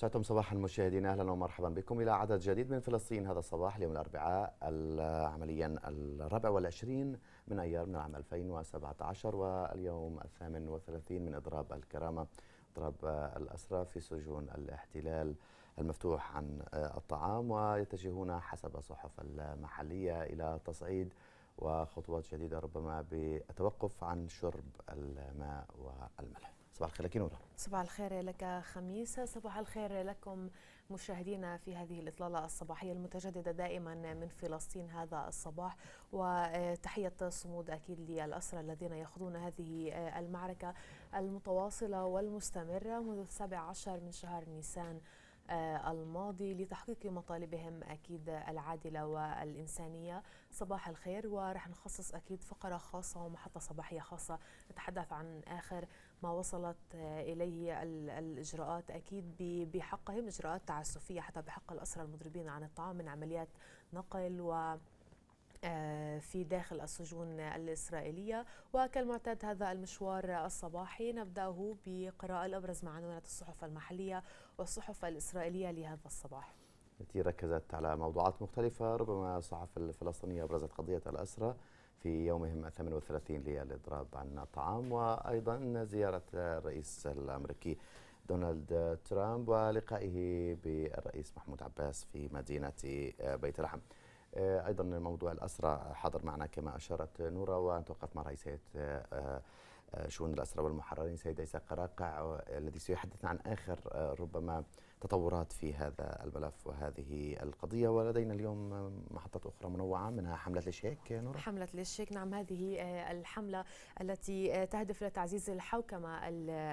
سعدتم صباح المشاهدين اهلا ومرحبا بكم الى عدد جديد من فلسطين هذا الصباح اليوم الاربعاء عمليا الرابع والعشرين من ايار من العام 2017 واليوم الثامن وثلاثين من اضراب الكرامه اضراب الاسرى في سجون الاحتلال المفتوح عن الطعام ويتجهون حسب الصحف المحليه الى تصعيد وخطوات جديده ربما بالتوقف عن شرب الماء والملح صباح الخير لك نورة صباح الخير لك خميس صباح الخير لكم مشاهدينا في هذه الإطلالة الصباحية المتجددة دائما من فلسطين هذا الصباح وتحية صمود أكيد للأسرى الذين يخوضون هذه آه، المعركة المتواصلة والمستمرة منذ السابع عشر من شهر نيسان آه، الماضي لتحقيق مطالبهم أكيد العادلة والإنسانية صباح الخير ورح نخصص أكيد فقرة خاصة ومحطة صباحية خاصة نتحدث عن آخر ما وصلت آه، إليه الإجراءات أكيد بحقهم إجراءات تعسفية حتى بحق الأسرى المضربين عن الطعام من عمليات نقل و آه، في داخل السجون الإسرائيلية وكالمعتاد هذا المشوار الصباحي نبدأه بقراءة الأبرز مع عنوانات الصحف المحلية والصحف الإسرائيلية لهذا الصباح التي ركزت على موضوعات مختلفة ربما الصحف الفلسطينية أبرزت قضية الأسرة في يومهم 38 للإضراب عن الطعام وأيضا زيارة الرئيس الأمريكي دونالد ترامب ولقائه بالرئيس محمود عباس في مدينة بيت لحم أيضا موضوع الاسرى حاضر معنا كما أشارت نورا ونتوقف مع رئيس آه، آه، شؤون الاسرى والمحررين سيد عيسى قراقع الذي سيحدث عن آخر آه، ربما تطورات في هذا الملف وهذه القضية ولدينا اليوم محطة أخرى منوعة منها حملة الشيك نورا حملة الشيك نعم هذه آه، الحملة التي آه، تهدف لتعزيز الحوكمة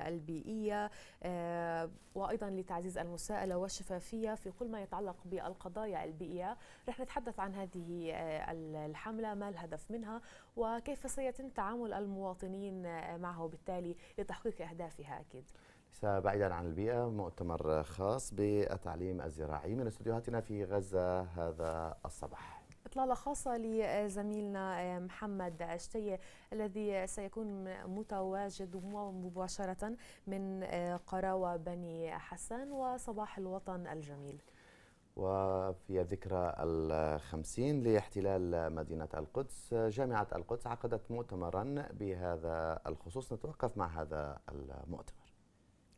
البيئية آه، وأيضا لتعزيز المساءلة والشفافية في كل ما يتعلق بالقضايا البيئية رح نتحدث عن هذه الحملة ما الهدف منها وكيف سيتم تعامل المواطنين معه بالتالي لتحقيق أهدافها أكيد بعيدا عن البيئة مؤتمر خاص بالتعليم الزراعي من استديوهاتنا في غزة هذا الصباح إطلالة خاصة لزميلنا آه، محمد عشتية الذي سيكون متواجد مباشرة من آه، قراوة بني حسان وصباح الوطن الجميل وفي ذكرى الخمسين لاحتلال مدينة القدس جامعة القدس عقدت مؤتمرا بهذا الخصوص نتوقف مع هذا المؤتمر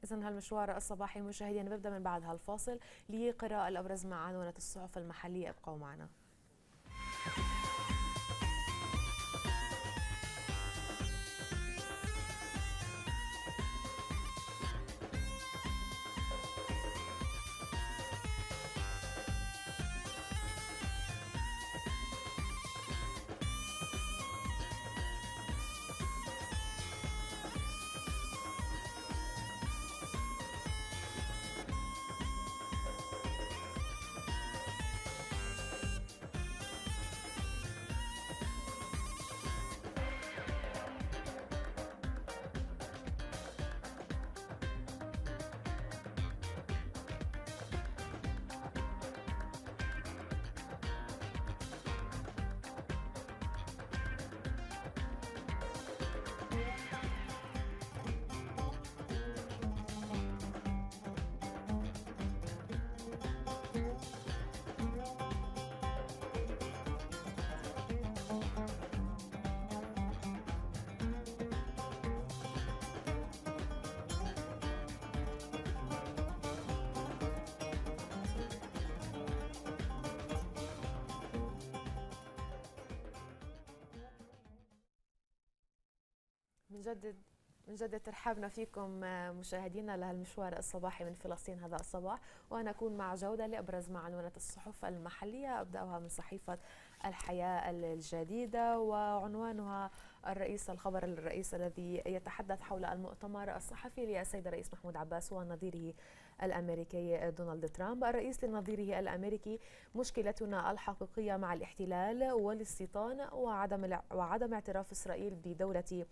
إذا هالمشوار الصباحي مشاهدينا ببدأ من بعد هالفاصل لقراءة الأبرز مع عنوانات الصحف المحلية ابقوا معنا. بنجدد بنجدد ترحابنا فيكم آه، مشاهدينا لهالمشوار الصباحي من فلسطين هذا الصباح وانا اكون مع جوده لابرز ما الصحف المحليه ابداها من صحيفه الحياه الجديده وعنوانها الرئيس الخبر الرئيس الذي يتحدث حول المؤتمر الصحفي للسيد الرئيس محمود عباس ونظيره الامريكي دونالد ترامب الرئيس لنظيره الامريكي مشكلتنا الحقيقيه مع الاحتلال والاستيطان وعدم وعدم اعتراف اسرائيل بدوله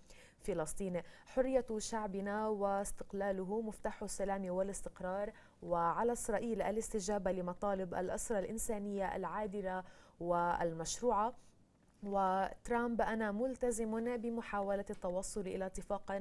فلسطين حرية شعبنا واستقلاله مفتاح السلام والاستقرار وعلى إسرائيل الاستجابة لمطالب الأسرة الإنسانية العادلة والمشروعة وترامب أنا ملتزم بمحاولة التوصل إلى اتفاق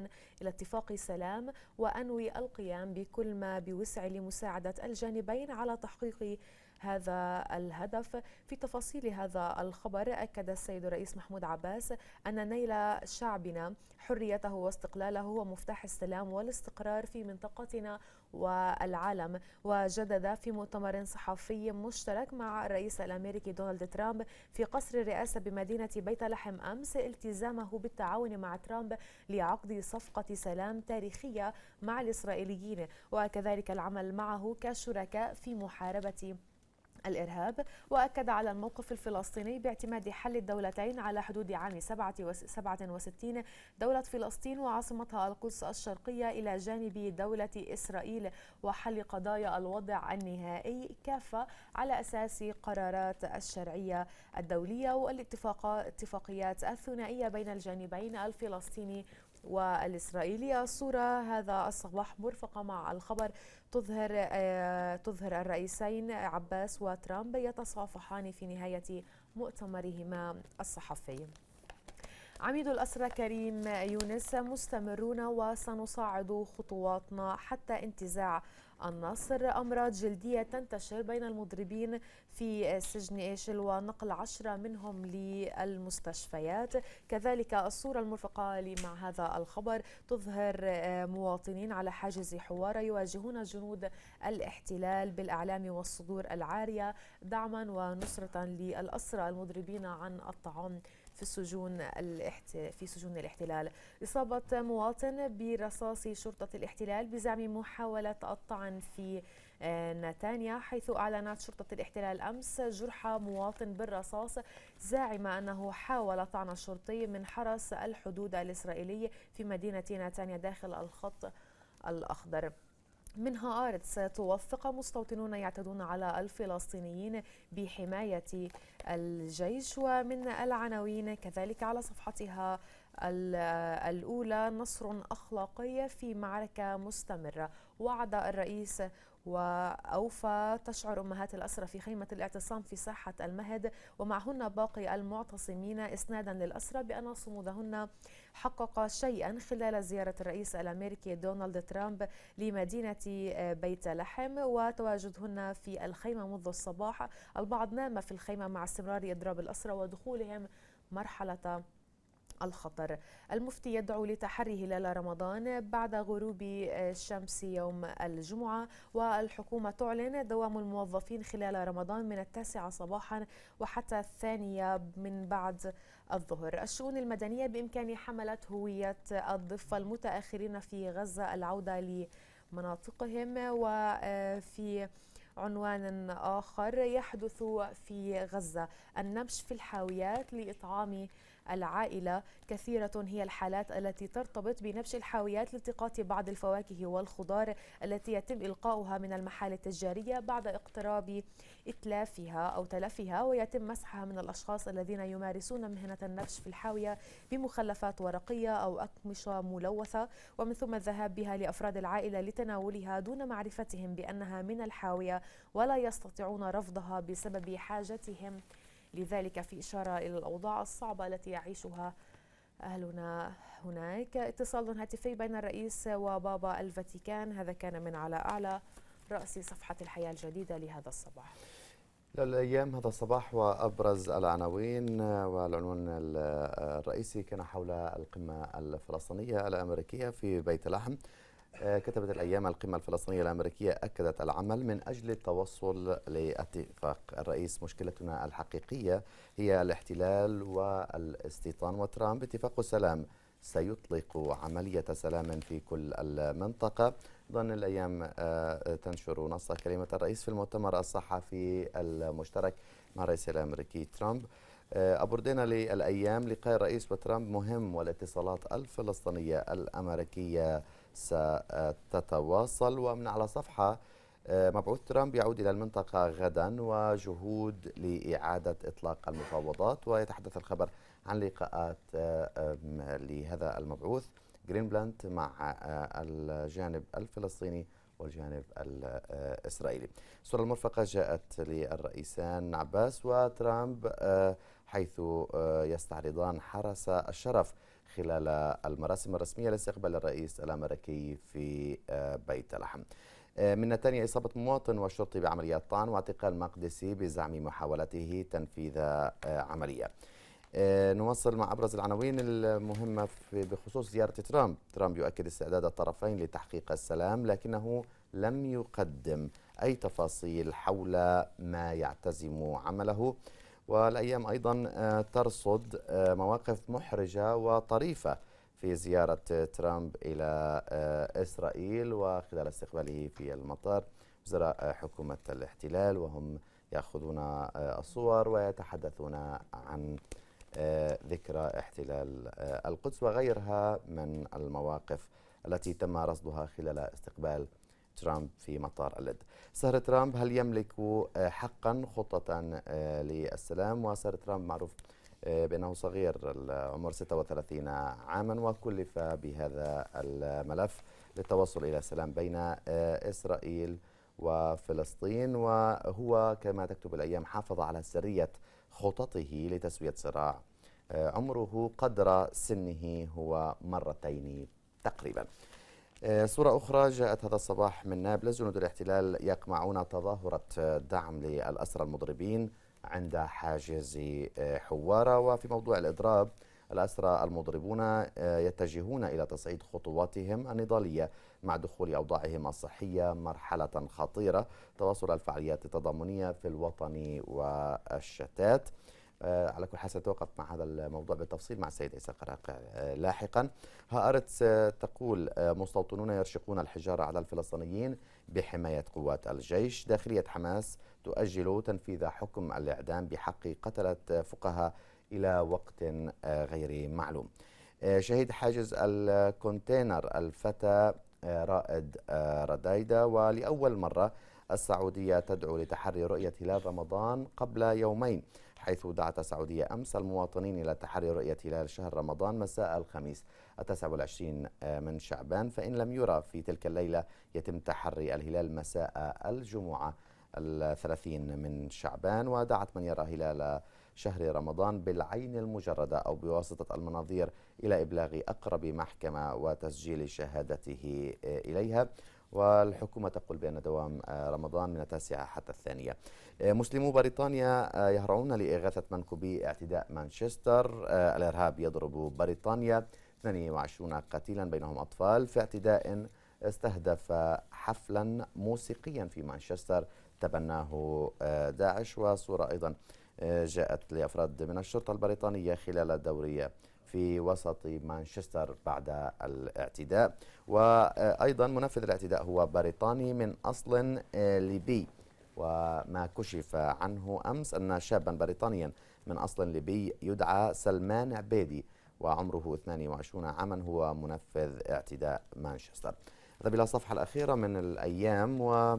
إلى اتفاق سلام وأنوي القيام بكل ما بوسعي لمساعدة الجانبين على تحقيق هذا الهدف في تفاصيل هذا الخبر أكد السيد الرئيس محمود عباس أن نيل شعبنا حريته واستقلاله هو مفتاح السلام والاستقرار في منطقتنا والعالم وجدد في مؤتمر صحفي مشترك مع الرئيس الأمريكي دونالد ترامب في قصر الرئاسة بمدينة بيت لحم أمس التزامه بالتعاون مع ترامب لعقد صفقة سلام تاريخية مع الإسرائيليين وكذلك العمل معه كشركاء في محاربة الإرهاب وأكد على الموقف الفلسطيني باعتماد حل الدولتين على حدود عام 67 دولة فلسطين وعاصمتها القدس الشرقية إلى جانب دولة إسرائيل وحل قضايا الوضع النهائي كافة على أساس قرارات الشرعية الدولية والاتفاقيات الثنائية بين الجانبين الفلسطيني والإسرائيلية الصورة هذا الصباح مرفقة مع الخبر تظهر آه، تظهر الرئيسين عباس وترامب يتصافحان في نهاية مؤتمرهما الصحفي عميد الأسرى كريم يونس مستمرون وسنصاعد خطواتنا حتى انتزاع النصر أمراض جلدية تنتشر بين المضربين في سجن إيشل ونقل عشرة منهم للمستشفيات كذلك الصورة المرفقة مع هذا الخبر تظهر آه، مواطنين على حاجز حوارة يواجهون جنود الاحتلال بالأعلام والصدور العارية دعما ونصرة للأسرى المضربين عن الطعام في السجون الاحت... في سجون الاحتلال إصابة مواطن برصاص شرطة الاحتلال بزعم محاولة الطعن في آه، نتانيا حيث أعلنت شرطة الاحتلال أمس جرح مواطن بالرصاص زاعمة أنه حاول طعن الشرطي من حرس الحدود الإسرائيلي في مدينة نتانيا داخل الخط الأخضر منها أرتس توفق مستوطنون يعتدون على الفلسطينيين بحماية الجيش ومن العناوين كذلك على صفحتها الأولى نصر أخلاقي في معركة مستمرة وعد الرئيس وأوفى تشعر أمهات الأسرى في خيمة الاعتصام في ساحة المهد ومعهن باقي المعتصمين إسنادا للأسرى بأن صمودهن حقق شيئا خلال زيارة الرئيس الأمريكي دونالد ترامب لمدينة آه، بيت لحم وتواجدهن في الخيمة منذ الصباح البعض نام في الخيمة مع استمرار إضراب الأسرة ودخولهم مرحلة الخطر المفتي يدعو لتحري هلال رمضان بعد غروب آه، الشمس يوم الجمعة والحكومة تعلن دوام الموظفين خلال رمضان من التاسعة صباحا وحتى الثانية من بعد الظهر الشؤون المدنية بإمكان حملة هوية الضفة المتأخرين في غزة العودة لمناطقهم وفي عنوان آخر يحدث في غزة النبش في الحاويات لإطعام العائلة كثيرة هي الحالات التي ترتبط بنبش الحاويات لالتقاط بعض الفواكه والخضار التي يتم إلقاؤها من المحال التجارية بعد اقتراب إتلافها أو تلفها ويتم مسحها من الأشخاص الذين يمارسون مهنة النبش في الحاوية بمخلفات ورقية أو أقمشة ملوثة ومن ثم الذهاب بها لأفراد العائلة لتناولها دون معرفتهم بأنها من الحاوية ولا يستطيعون رفضها بسبب حاجتهم لذلك في إشارة إلى الأوضاع الصعبة التي يعيشها أهلنا هناك اتصال هاتفي بين الرئيس وبابا الفاتيكان هذا كان من على أعلى رأس صفحة الحياة الجديدة لهذا الصباح للأيام هذا الصباح وأبرز العناوين والعنوان الرئيسي كان حول القمة الفلسطينية الأمريكية في بيت لحم آه، كتبت الأيام القمة الفلسطينية الأمريكية أكدت العمل من أجل التوصل لاتفاق الرئيس مشكلتنا الحقيقية هي الاحتلال والاستيطان وترامب اتفاق السلام سيطلق عملية سلام في كل المنطقة ظن الأيام آه، تنشر نص كلمة الرئيس في المؤتمر الصحفي المشترك مع الرئيس الأمريكي ترامب آه، أبردنا للأيام لقاء الرئيس وترامب مهم والاتصالات الفلسطينية الأمريكية ستتواصل ومن على صفحة آه، مبعوث ترامب يعود إلى المنطقة غدا وجهود لإعادة إطلاق المفاوضات ويتحدث الخبر عن لقاءات آه، لهذا المبعوث جرينبلانت مع آه، الجانب الفلسطيني والجانب الإسرائيلي الصورة المرفقة جاءت للرئيسان عباس وترامب حيث يستعرضان حرس الشرف خلال المراسم الرسمية لاستقبال الرئيس الأمريكي في آه، بيت لحم آه، من نتانيا إصابة مواطن وشرطي بعمليات طعن واعتقال مقدسي بزعم محاولته تنفيذ آه، عملية نواصل مع أبرز العناوين المهمة بخصوص زيارة ترامب ترامب يؤكد استعداد الطرفين لتحقيق السلام لكنه لم يقدم أي تفاصيل حول ما يعتزم عمله والأيام أيضا آه، ترصد آه، مواقف محرجة وطريفة في زيارة ترامب إلى آه، إسرائيل وخلال استقباله في المطار وزراء حكومة الاحتلال وهم يأخذون الصور ويتحدثون عن ذكرى احتلال القدس وغيرها من المواقف التي تم رصدها خلال استقبال ترامب في مطار اللد سهر ترامب هل يملك آه، حقا خطة آه، للسلام وسهر ترامب معروف آه، بأنه صغير العمر 36 عاما وكلف بهذا الملف للتوصل إلى سلام بين إسرائيل وفلسطين وهو كما تكتب الأيام حافظ على سرية خططه لتسوية صراع عمره قدر سنه هو مرتين تقريبا آه، صورة أخرى جاءت هذا الصباح من نابلس جنود الاحتلال يقمعون تظاهرة دعم للأسرى المضربين عند حاجز آه، حوارة وفي موضوع الإضراب الأسرى المضربون آه، يتجهون إلى تصعيد خطواتهم النضالية مع دخول أوضاعهم الصحية مرحلة خطيرة تواصل الفعاليات التضامنية في الوطن والشتات آه، على كل حال سنتوقف مع هذا الموضوع بالتفصيل مع السيد عيسى قراقع آه، لاحقا هارتس آه، تقول مستوطنون يرشقون الحجارة على الفلسطينيين بحماية قوات الجيش داخلية حماس تؤجل تنفيذ حكم الإعدام بحق قتلة فقهاء إلى وقت غير معلوم شهيد حاجز الكونتينر الفتى رائد ردايدة ولأول مرة السعودية تدعو لتحري رؤية هلال رمضان قبل يومين حيث دعت السعودية أمس المواطنين إلى تحري رؤية هلال شهر رمضان مساء الخميس التاسع والعشرين آه، من شعبان فإن لم يرى في تلك الليلة يتم تحري الهلال مساء الجمعة الثلاثين من شعبان ودعت من يرى هلال شهر رمضان بالعين المجردة أو بواسطة المناظير إلى إبلاغ أقرب محكمة وتسجيل شهادته آه، إليها والحكومة تقول بأن دوام آه، رمضان من التاسعة حتى الثانية مسلمو بريطانيا آه، يهرعون لإغاثة منكبي اعتداء مانشستر آه، الإرهاب يضرب بريطانيا 22 قتيلا بينهم أطفال في اعتداء استهدف حفلا موسيقيا في مانشستر تبناه آه، داعش وصورة أيضا جاءت لأفراد من الشرطة البريطانية خلال الدورية في وسط مانشستر بعد الاعتداء وأيضا منفذ الاعتداء هو بريطاني من أصل ليبي وما كشف عنه أمس أن شابا بريطانيا من أصل ليبي يدعى سلمان عبيدي وعمره 22 عاما هو منفذ اعتداء مانشستر هذا إلى الصفحة الأخيرة من الأيام و آه،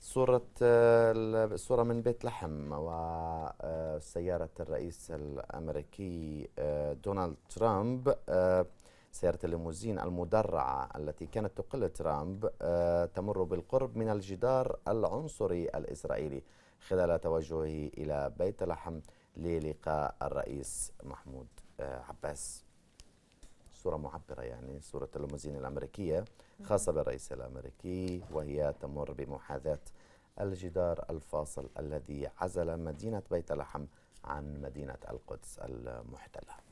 صورة الصورة من بيت لحم وسيارة الرئيس الأمريكي آه، دونالد ترامب آه، سيارة الليموزين المدرعة التي كانت تقل ترامب آه، تمر بالقرب من الجدار العنصري الإسرائيلي خلال توجهه إلى بيت لحم للقاء الرئيس محمود آه، عباس صورة معبرة يعني صورة الليموزين الأمريكية خاصة بالرئيس الأمريكي وهي تمر بمحاذاة الجدار الفاصل الذي عزل مدينة بيت لحم عن مدينة القدس المحتلة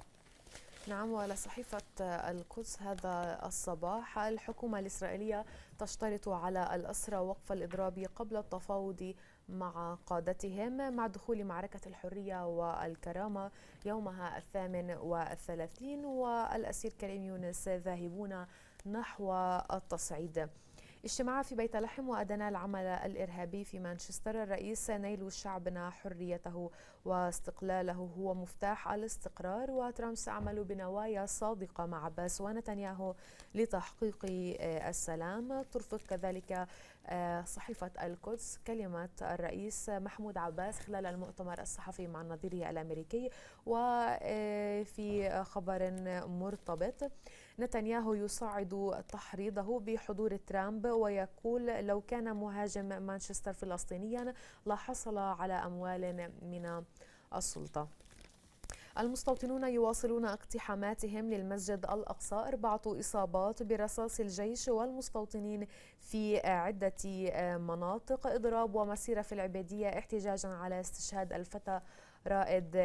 نعم وعلى صحيفة القدس هذا الصباح الحكومة الإسرائيلية تشترط على الأسرى وقف الإضراب قبل التفاوض مع قادتهم مع دخول معركة الحرية والكرامة يومها الثامن والثلاثين والأسير كريم يونس ذاهبون نحو التصعيد اجتماع في بيت لحم وأدنى العمل الإرهابي في مانشستر الرئيس نيل شعبنا حريته واستقلاله هو مفتاح الاستقرار وترامس عمل بنوايا صادقة مع عباس ونتنياهو لتحقيق آه، السلام ترفق كذلك آه، صحيفة القدس كلمة الرئيس محمود عباس خلال المؤتمر الصحفي مع النظيرية الأمريكي وفي آه، خبر مرتبط نتنياهو يصعد تحريضه بحضور ترامب ويقول لو كان مهاجم مانشستر فلسطينيا لحصل على أموال من السلطة المستوطنون يواصلون اقتحاماتهم للمسجد الأقصى أربعة إصابات برصاص الجيش والمستوطنين في عدة مناطق إضراب ومسيرة في العبيدية احتجاجا على استشهاد الفتى رائد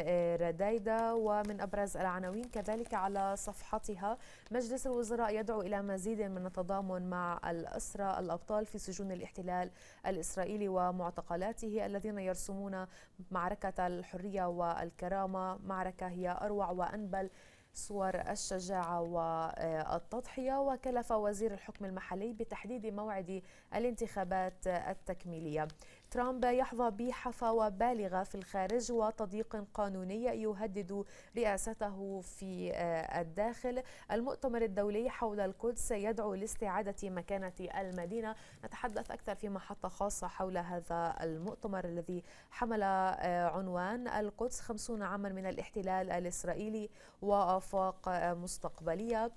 رديدة ومن أبرز العناوين كذلك على صفحتها مجلس الوزراء يدعو إلى مزيد من التضامن مع الأسرى الأبطال في سجون الاحتلال الإسرائيلي ومعتقلاته الذين يرسمون معركة الحرية والكرامة معركة هي أروع وأنبل صور الشجاعة والتضحية وكلف وزير الحكم المحلي بتحديد موعد الانتخابات التكميلية ترامب يحظى بحفاوة بالغة في الخارج وتضييق قانوني يهدد رئاسته في آه، الداخل المؤتمر الدولي حول القدس يدعو لاستعادة مكانة المدينة نتحدث أكثر في محطة خاصة حول هذا المؤتمر الذي حمل آه، عنوان القدس خمسون عاما من الاحتلال الإسرائيلي وآفاق آه، مستقبلية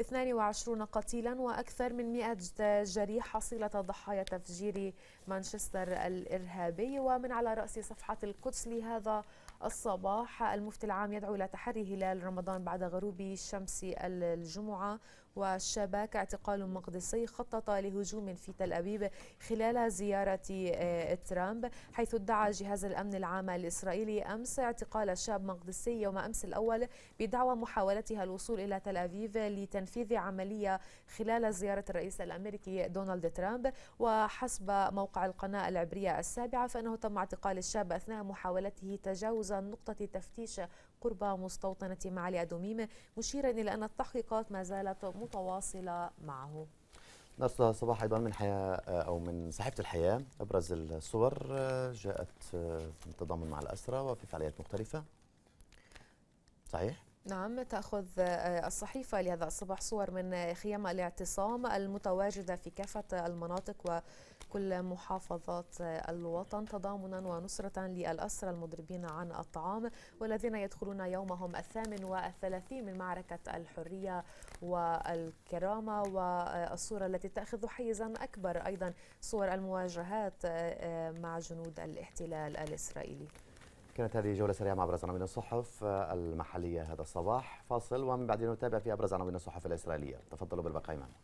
22 قتيلا وأكثر من 100 جريح حصيلة ضحايا تفجير مانشستر الإرهابي ومن على رأس صفحة القدس لهذا الصباح المفتي العام يدعو إلى تحري هلال رمضان بعد غروب شمس الجمعة والشباك اعتقال مقدسي خطط لهجوم في تل أبيب خلال زيارة آه، ترامب حيث ادعى جهاز الأمن العام الإسرائيلي أمس اعتقال شاب مقدسي يوم أمس الأول بدعوى محاولتها الوصول إلى تل أبيب لتنفيذ عملية خلال زيارة الرئيس الأمريكي دونالد ترامب وحسب موقع القناة العبرية السابعة فإنه تم اعتقال الشاب أثناء محاولته تجاوز نقطة تفتيش قرب مستوطنة معالي أدوميم مشيرا إلى أن التحقيقات ما زالت متواصلة معه نرصد صباح ايضا من حياه او من صحيفه الحياه ابرز الصور جاءت بالتضامن مع الاسرى وفي فعاليات مختلفه صحيح نعم تأخذ آه، الصحيفة لهذا الصباح صور من آه، خيام الاعتصام المتواجدة في كافة المناطق وكل محافظات آه، الوطن تضامنا ونصرة للأسرى المضربين عن الطعام والذين يدخلون يومهم الثامن والثلاثين من معركة الحرية والكرامة والصورة التي تأخذ حيزا أكبر أيضا صور المواجهات مع جنود الاحتلال الإسرائيلي كانت هذه جولة سريعة مع أبرز عناوين الصحف آه، المحلية هذا الصباح فاصل ومن بعد نتابع في أبرز عناوين الصحف الإسرائيلية تفضلوا بالبقاء معنا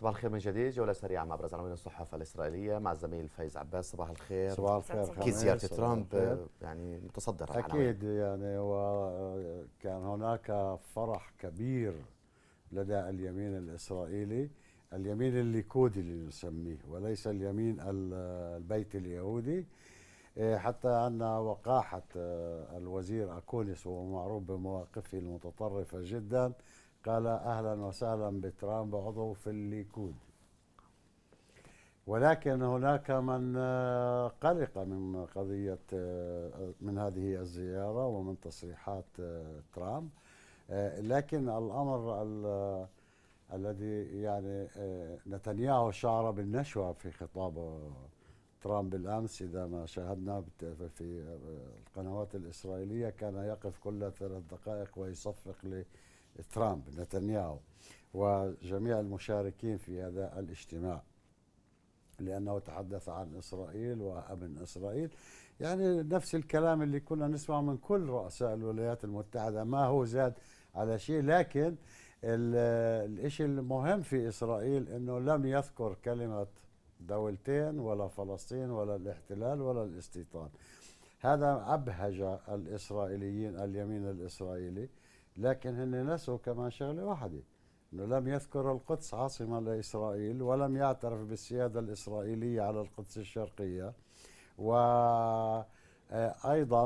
صباح الخير من جديد جولة سريعة مع أبرز عناوين الصحافة الإسرائيلية مع الزميل فايز عباس صباح الخير صباح الخير أكيد زيارة ترامب يعني متصدر أكيد يعني وكان هناك فرح كبير لدى اليمين الإسرائيلي اليمين الليكودي اللي نسميه وليس اليمين البيت اليهودي إيه، حتى أن وقاحة آه، الوزير أكونس ومعروف معروف بمواقفه المتطرفة جداً قال أهلا وسهلا بترامب عضو في الليكود ولكن هناك من آه، قلق من قضية آه، من هذه الزيارة ومن تصريحات آه، ترامب لكن الأمر الذي يعني نتنياهو شعر بالنشوة في خطابه ترامب بالأمس إذا ما شاهدنا في القنوات الإسرائيلية كان يقف كل ثلاث دقائق ويصفق ترامب نتنياهو وجميع المشاركين في هذا الاجتماع لأنه تحدث عن إسرائيل وأمن إسرائيل يعني نفس الكلام اللي كنا نسمعه من كل رؤساء الولايات المتحدة ما هو زاد على شيء لكن الشيء المهم في إسرائيل أنه لم يذكر كلمة دولتين ولا فلسطين ولا الاحتلال ولا الاستيطان هذا أبهج الإسرائيليين اليمين الإسرائيلي لكن هن نسوا كمان شغله واحده انه لم يذكر القدس عاصمه لاسرائيل ولم يعترف بالسياده الاسرائيليه على القدس الشرقيه وايضا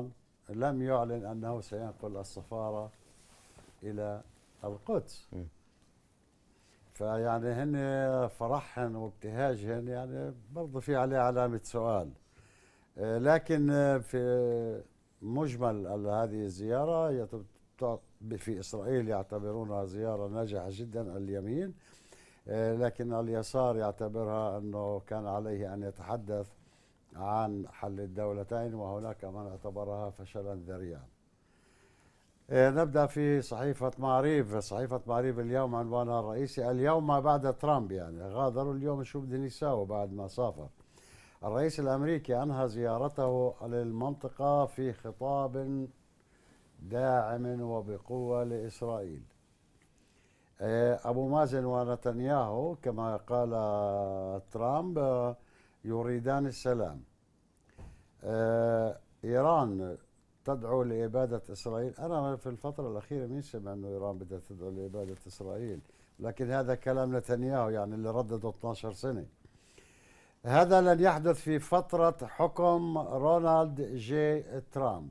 آه، لم يعلن انه سينقل السفاره الى القدس فيعني هن فرحهم وابتهاجهم يعني برضه في عليه علامه سؤال آه، لكن آه، في مجمل هذه الزياره في إسرائيل يعتبرونها زيارة ناجحة جدا اليمين آه، لكن اليسار يعتبرها أنه كان عليه أن يتحدث عن حل الدولتين وهناك من اعتبرها فشلا ذريعا آه، نبدأ في صحيفة معريف صحيفة معريف اليوم عنوانها الرئيسي اليوم ما بعد ترامب يعني غادروا اليوم شو بدهم يساووا بعد ما سافر الرئيس الأمريكي أنهى زيارته للمنطقة في خطاب داعم وبقوة لإسرائيل آه، أبو مازن ونتنياهو كما قال ترامب آه، يريدان السلام آه، إيران تدعو لإبادة إسرائيل أنا في الفترة الأخيرة مين سمع أنه إيران بدها تدعو لإبادة إسرائيل لكن هذا كلام نتنياهو يعني اللي ردده 12 سنة هذا لن يحدث في فترة حكم رونالد جي ترامب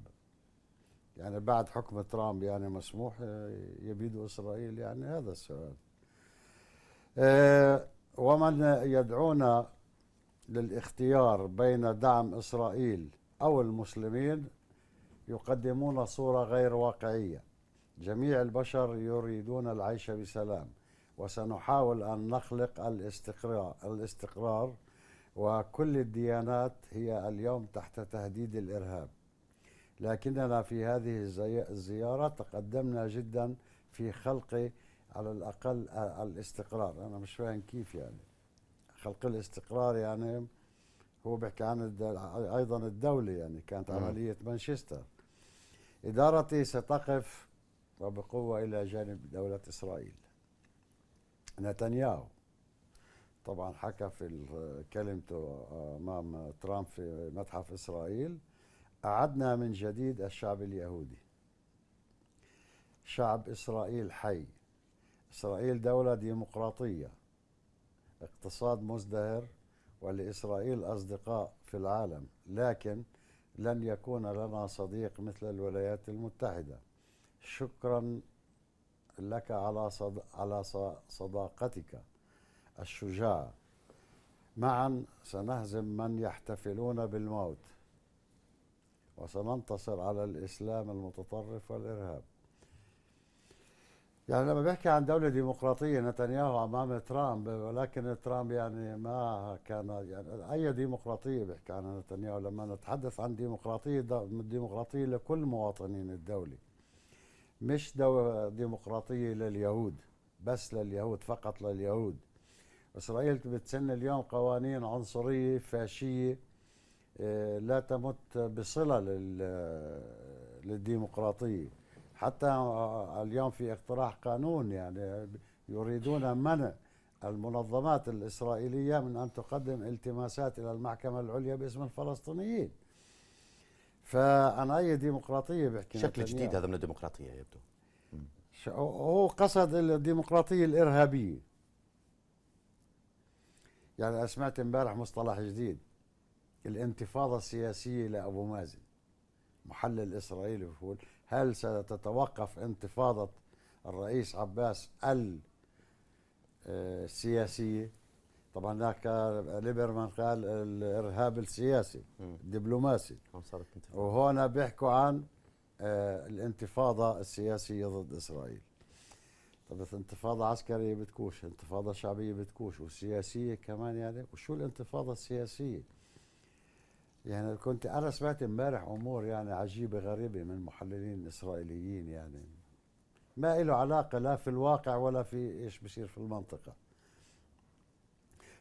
يعني بعد حكم ترامب يعني مسموح آه، يبيد إسرائيل يعني هذا السؤال آه، ومن يدعونا للاختيار بين دعم إسرائيل أو المسلمين يقدمون صورة غير واقعية جميع البشر يريدون العيش بسلام وسنحاول أن نخلق الاستقرار, الاستقرار وكل الديانات هي اليوم تحت تهديد الإرهاب لكننا في هذه الزيارة تقدمنا جدا في خلق على الأقل الاستقرار أنا مش فاهم كيف يعني خلق الاستقرار يعني هو بيحكي عن أيضا الدولة يعني كانت عملية مانشستر إدارتي ستقف وبقوة إلى جانب دولة إسرائيل نتنياهو طبعا حكى في كلمته أمام ترامب في متحف إسرائيل أعدنا من جديد الشعب اليهودي شعب إسرائيل حي إسرائيل دولة ديمقراطية اقتصاد مزدهر ولإسرائيل أصدقاء في العالم لكن لن يكون لنا صديق مثل الولايات المتحدة شكرا لك على على صداقتك الشجاعة معا سنهزم من يحتفلون بالموت وسننتصر على الإسلام المتطرف والإرهاب يعني لما بيحكي عن دولة ديمقراطية نتنياهو أمام ترامب ولكن ترامب يعني ما كان يعني أي ديمقراطية بيحكي عنها نتنياهو لما نتحدث عن ديمقراطية ديمقراطية لكل مواطنين الدولة مش دولة ديمقراطية لليهود بس لليهود فقط لليهود إسرائيل بتسن اليوم قوانين عنصرية فاشية آه، لا تمت بصله للديمقراطيه حتى اليوم في اقتراح قانون يعني يريدون منع المنظمات الاسرائيليه من ان تقدم التماسات الى المحكمه العليا باسم الفلسطينيين فانا اي ديمقراطيه بحكي شكل جديد هذا من الديمقراطيه يبدو هو قصد الديمقراطيه الارهابيه يعني سمعت امبارح مصطلح جديد الانتفاضة السياسية لأبو مازن محلل إسرائيلي بيقول هل ستتوقف انتفاضة الرئيس عباس آه، السياسية طبعا ذاك ليبرمان قال الارهاب السياسي الدبلوماسي وهون بيحكوا عن آه، الانتفاضة السياسية ضد إسرائيل طب انتفاضة عسكرية بتكوش انتفاضة شعبية بتكوش والسياسية كمان يعني وشو الانتفاضة السياسية يعني كنت انا سمعت امبارح امور يعني عجيبه غريبه من محللين اسرائيليين يعني ما له علاقه لا في الواقع ولا في ايش بصير في المنطقه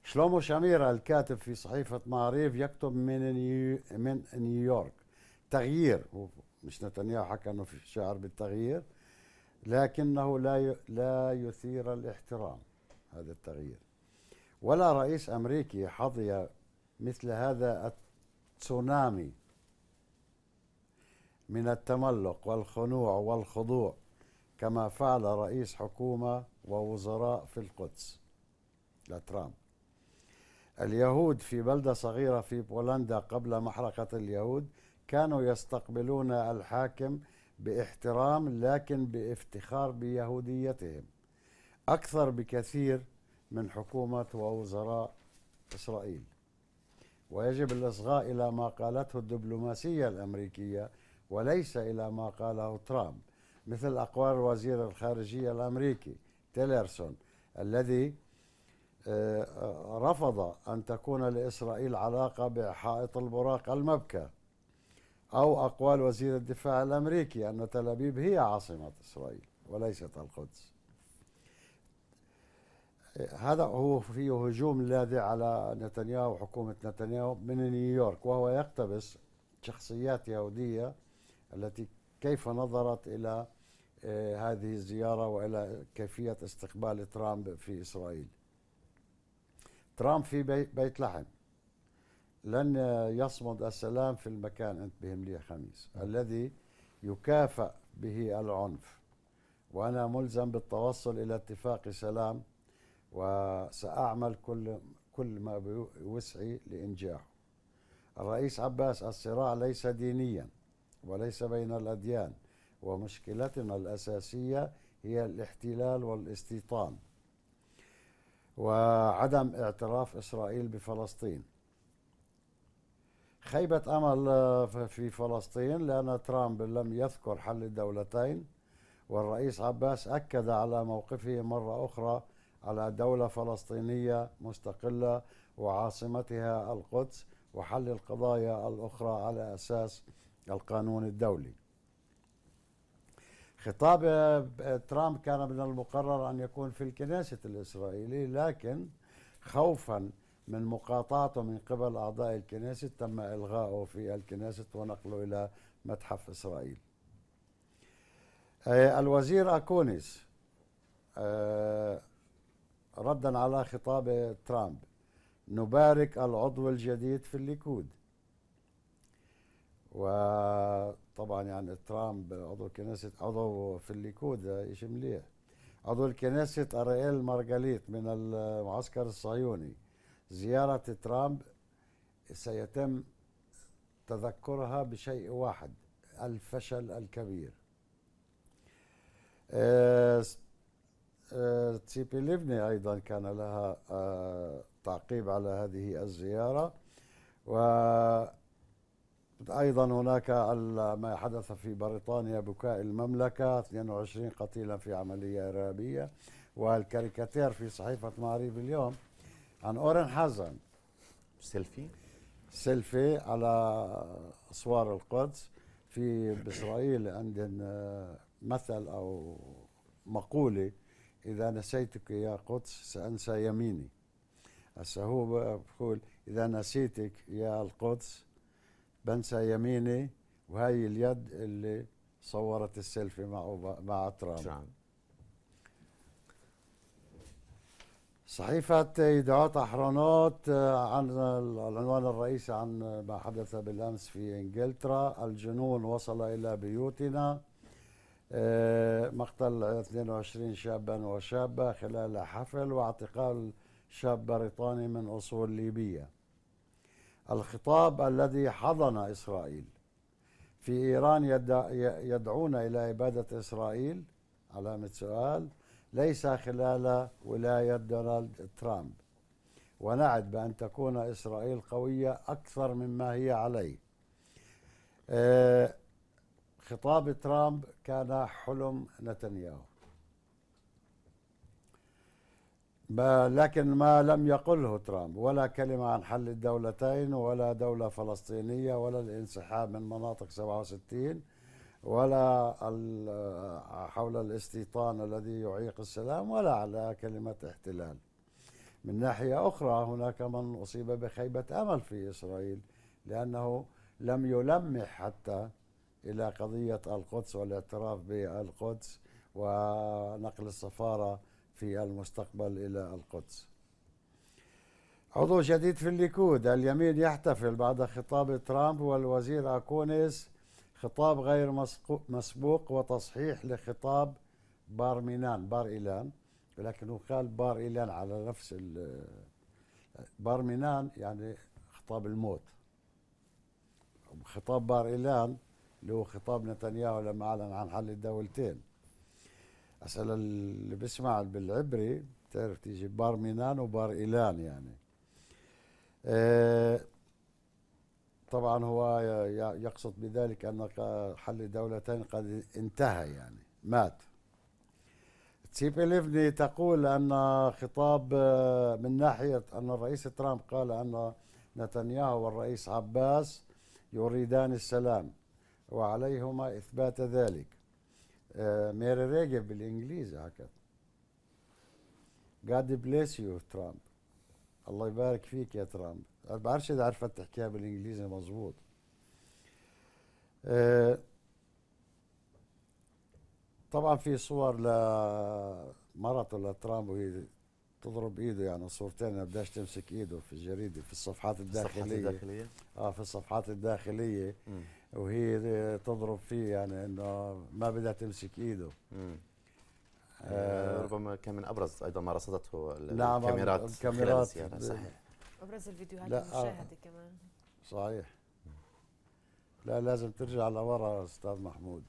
شلومو شميرة الكاتب في صحيفة معريف يكتب من نيو من نيويورك تغيير مش نتنياهو حكى انه في شعر بالتغيير لكنه لا لا يثير الاحترام هذا التغيير ولا رئيس امريكي حظي مثل هذا تسونامي من التملق والخنوع والخضوع كما فعل رئيس حكومة ووزراء في القدس لترامب اليهود في بلدة صغيرة في بولندا قبل محرقة اليهود كانوا يستقبلون الحاكم باحترام لكن بافتخار بيهوديتهم أكثر بكثير من حكومة ووزراء إسرائيل ويجب الإصغاء إلى ما قالته الدبلوماسية الأمريكية وليس إلى ما قاله ترامب مثل أقوال وزير الخارجية الأمريكي تيلرسون الذي آه، آه، رفض أن تكون لإسرائيل علاقة بحائط البراق المبكى أو أقوال وزير الدفاع الأمريكي أن تل أبيب هي عاصمة إسرائيل وليست القدس هذا هو فيه هجوم لاذع على نتنياهو وحكومة نتنياهو من نيويورك وهو يقتبس شخصيات يهودية التي كيف نظرت إلى آه، هذه الزيارة وإلى كيفية استقبال ترامب في إسرائيل ترامب في بيت لحم لن يصمد السلام في المكان أنت بهم لي خميس الذي يكافأ به العنف وأنا ملزم بالتوصل إلى اتفاق سلام وسأعمل كل كل ما بوسعي لإنجاحه الرئيس عباس الصراع ليس دينيا وليس بين الأديان ومشكلتنا الأساسية هي الاحتلال والاستيطان وعدم اعتراف إسرائيل بفلسطين خيبة أمل آه، في فلسطين لأن ترامب لم يذكر حل الدولتين والرئيس عباس أكد على موقفه مرة أخرى على دولة فلسطينية مستقلة وعاصمتها القدس وحل القضايا الأخرى على أساس القانون الدولي خطاب ترامب كان من المقرر أن يكون في الكنيسة الإسرائيلي لكن خوفا من مقاطعته من قبل أعضاء الكنيسة تم إلغائه في الكنيسة ونقله إلى متحف إسرائيل آه، الوزير أكونيس آه، ردا على خطاب ترامب نبارك العضو الجديد في الليكود وطبعا يعني ترامب عضو الكنيسة عضو في الليكود شيء مليح عضو الكنيسة أرائيل مارغاليت من المعسكر الصهيوني زيارة ترامب سيتم تذكرها بشيء واحد الفشل الكبير آه، تيبي ليفني أيضا كان لها آه، تعقيب على هذه الزيارة و ايضا هناك ما حدث في بريطانيا بكاء المملكة 22 قتيلا في عملية إرهابية والكاريكاتير في صحيفة معريف اليوم عن أورن حزن سيلفي سيلفي على أسوار القدس في بإسرائيل عندهم مثل أو مقولة إذا نسيتك يا قدس سأنسى يميني هسه هو بقول إذا نسيتك يا القدس بنسى يميني وهي اليد اللي صورت السيلفي معه مع ترامب ترامب صحيفة يدعوت أحرانوت آه، عن العنوان الرئيسي عن ما حدث بالأمس في إنجلترا الجنون وصل إلى بيوتنا آه، مقتل 22 شابا وشابة خلال حفل واعتقال شاب بريطاني من أصول ليبية الخطاب الذي حضن إسرائيل في إيران يدعون إلى إبادة إسرائيل علامة سؤال ليس خلال ولاية دونالد ترامب ونعد بأن تكون إسرائيل قوية أكثر مما هي عليه آه، خطاب ترامب كان حلم نتنياهو ما لكن ما لم يقله ترامب ولا كلمة عن حل الدولتين ولا دولة فلسطينية ولا الانسحاب من مناطق 67 ولا حول الاستيطان الذي يعيق السلام ولا على كلمة احتلال من ناحية أخرى هناك من أصيب بخيبة أمل في إسرائيل لأنه لم يلمح حتى إلى قضية القدس والاعتراف بالقدس ونقل السفارة في المستقبل إلى القدس عضو جديد في الليكود اليمين يحتفل بعد خطاب ترامب والوزير أكونيس خطاب غير مسبوق وتصحيح لخطاب بار مينان بار إيلان ولكنه قال بار إيلان على نفس بار مينان يعني خطاب الموت خطاب بار إيلان اللي هو خطاب نتنياهو لما أعلن عن حل الدولتين هسه اللي بيسمع بالعبري بتعرف تيجي بار مينان وبار إيلان يعني آه، طبعا هو يقصد بذلك أن حل الدولتين قد انتهى يعني مات تسيبي ليفني تقول أن خطاب آه، من ناحية أن الرئيس ترامب قال أن نتنياهو والرئيس عباس يريدان السلام وعليهما إثبات ذلك ميري آه، ريجب بالإنجليزي هكذا God bless you ترامب الله يبارك فيك يا ترامب ما بعرفش إذا عرفت تحكيها بالإنجليزي مظبوط آه، طبعا في صور لمرته لترامب وهي تضرب ايده يعني صورتين ما بدهاش تمسك ايده في الجريده في الصفحات الداخليه الصفحات الداخليه اه في الصفحات الداخليه م. وهي تضرب فيه يعني انه ما بدها تمسك ايده آه،, آه ربما كان من ابرز ايضا ما رصدته نعم الكاميرات الكاميرات صحيح ابرز الفيديوهات آه، المشاهده كمان صحيح لا لازم ترجع لورا استاذ محمود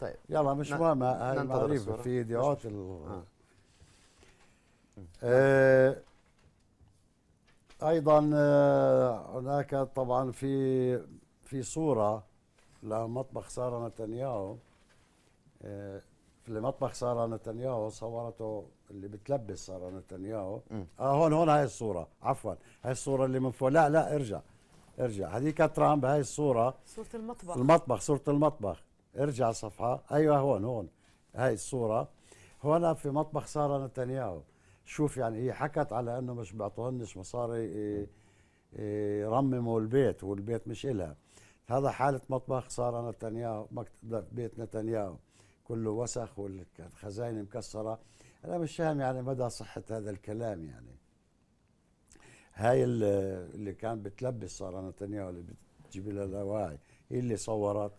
طيب يلا مش مهم هاي المعرفه في فيديوهات ال آه. آه ايضا آه، هناك طبعا في في صورة لمطبخ سارة نتنياهو آه، في مطبخ سارة نتنياهو صورته اللي بتلبس سارة نتنياهو اه هون هون هاي الصورة عفوا هاي الصورة اللي من فوق لا لا ارجع ارجع هذيك ترامب هاي الصورة صورة المطبخ المطبخ صورة المطبخ ارجع صفحة ايوه هون هون هاي الصورة هون في مطبخ سارة نتنياهو شوف يعني هي حكت على انه مش بيعطوهنش مصاري يرمموا آه، آه، البيت والبيت مش إلها هذا حالة مطبخ صار نتنياهو بيت نتنياهو كله وسخ والخزاين مكسرة أنا مش فاهم يعني مدى صحة هذا الكلام يعني هاي اللي كان بتلبس سارة نتنياهو اللي بتجيب لها الأواعي هي اللي صورت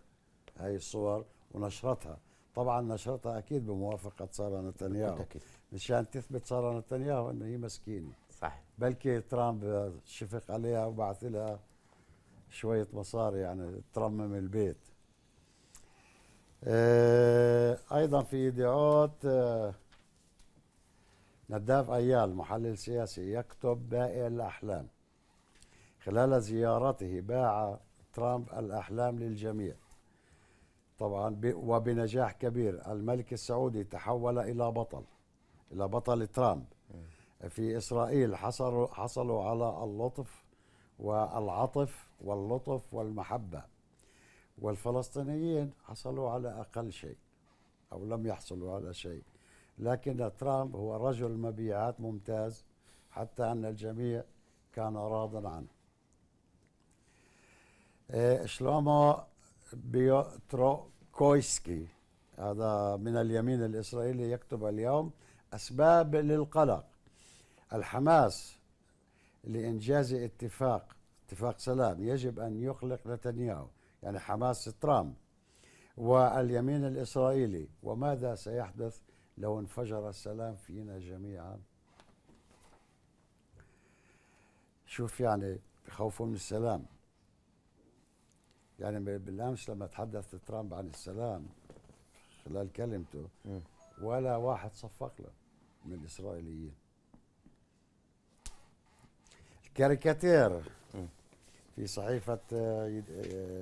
هاي الصور ونشرتها طبعا نشرتها أكيد بموافقة سارة نتنياهو مشان تثبت سارة نتنياهو أنه هي مسكينة صح بلكي ترامب شفق عليها وبعث لها شوية مصاري يعني ترمم البيت آه، أيضا في إدعاءات آه، نداف أيال محلل سياسي يكتب بائع الأحلام خلال زيارته باع ترامب الأحلام للجميع طبعا وبنجاح كبير الملك السعودي تحول إلى بطل إلى بطل ترامب إيه. في إسرائيل حصلوا, حصلوا على اللطف والعطف واللطف والمحبة والفلسطينيين حصلوا على أقل شيء أو لم يحصلوا على شيء لكن ترامب هو رجل مبيعات ممتاز حتى أن الجميع كان راضا عنه إيه، شلومو بيوترو بيوتروكويسكي هذا من اليمين الإسرائيلي يكتب اليوم أسباب للقلق الحماس لإنجاز اتفاق اتفاق سلام يجب أن يخلق نتنياهو يعني حماس ترامب واليمين الإسرائيلي وماذا سيحدث لو انفجر السلام فينا جميعا شوف يعني خوفه من السلام يعني بالامس لما تحدث ترامب عن السلام خلال كلمته ولا واحد صفق له من الاسرائيليين كاريكاتير في صحيفة آه،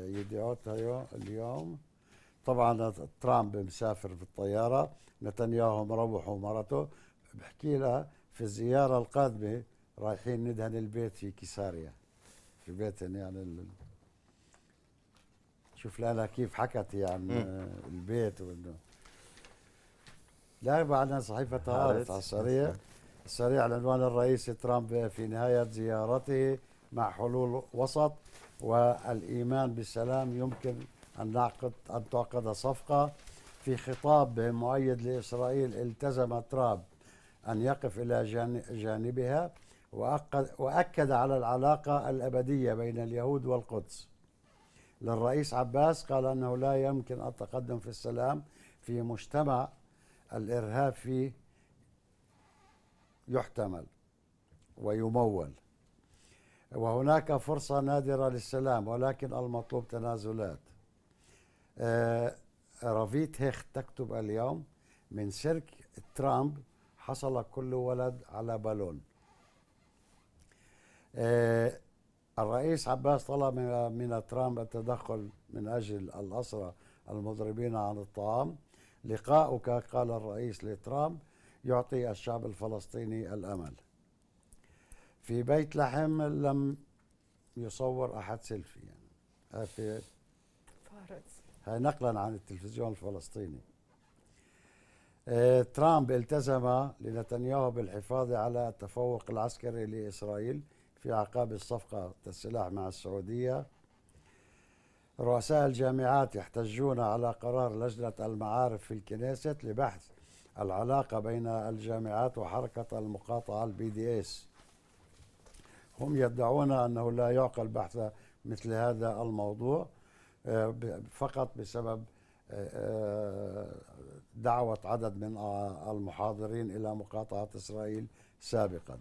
يديعوت آه، اليوم طبعا ترامب مسافر بالطيارة نتنياهو مروح ومرته بحكي لها في الزيارة القادمة رايحين ندهن البيت في كيساريا في بيت يعني شوف لنا كيف حكت يعني آه، البيت وانه لا بعدنا صحيفة هارت على السريع سريع العنوان الرئيسي ترامب في نهاية زيارته مع حلول وسط والإيمان بالسلام يمكن أن نعقد أن تعقد صفقة في خطاب مؤيد لإسرائيل التزم ترامب أن يقف إلى جانبها وأكد على العلاقة الأبدية بين اليهود والقدس للرئيس عباس قال أنه لا يمكن التقدم في السلام في مجتمع الإرهاب فيه يحتمل ويمول وهناك فرصة نادرة للسلام ولكن المطلوب تنازلات آه، رافيت هيخ تكتب اليوم من سيرك ترامب حصل كل ولد على بالون آه، الرئيس عباس طلب من ترامب التدخل من أجل الأسرة المضربين عن الطعام لقاؤك قال الرئيس لترامب يعطي الشعب الفلسطيني الأمل في بيت لحم لم يصور أحد سيلفي يعني في هاي نقلا عن التلفزيون الفلسطيني آه، ترامب التزم لنتنياهو بالحفاظ على التفوق العسكري لإسرائيل في أعقاب الصفقة السلاح مع السعودية رؤساء الجامعات يحتجون على قرار لجنة المعارف في الكنيست لبحث العلاقة بين الجامعات وحركة المقاطعة البي دي اس هم يدعون أنه لا يعقل بحث مثل هذا الموضوع آه، فقط بسبب آه، آه، دعوة عدد من المحاضرين إلى مقاطعة إسرائيل سابقا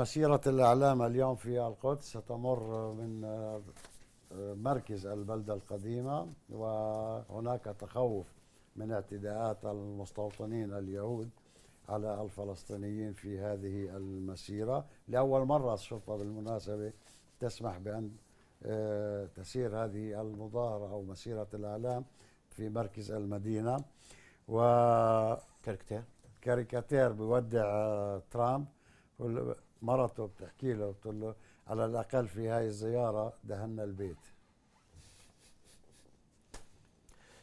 مسيرة الإعلام اليوم في القدس ستمر من مركز البلدة القديمة وهناك تخوف من اعتداءات المستوطنين اليهود على الفلسطينيين في هذه المسيرة لأول مرة الشرطة بالمناسبة تسمح بأن آه، تسير هذه المظاهرة أو مسيرة الإعلام في مركز المدينة و كاريكاتير كاريكاتير بودع آه، ترامب مرته بتحكي له بتقول له على الأقل في هاي الزيارة دهنا البيت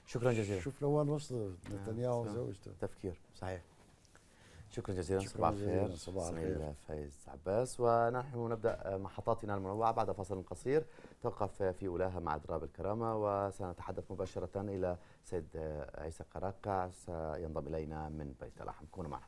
شكرا جزيلا شوف لوان وصل نتنياهو وزوجته آه، تفكير صحيح شكرا جزيلا صباح الخير صباح الخير فايز عباس ونحن نبدا محطاتنا المنوعه بعد فاصل قصير توقف في اولاها مع دراب الكرامه وسنتحدث مباشره الى سيد عيسى قراقع سينضم الينا من بيت لحم كونوا معنا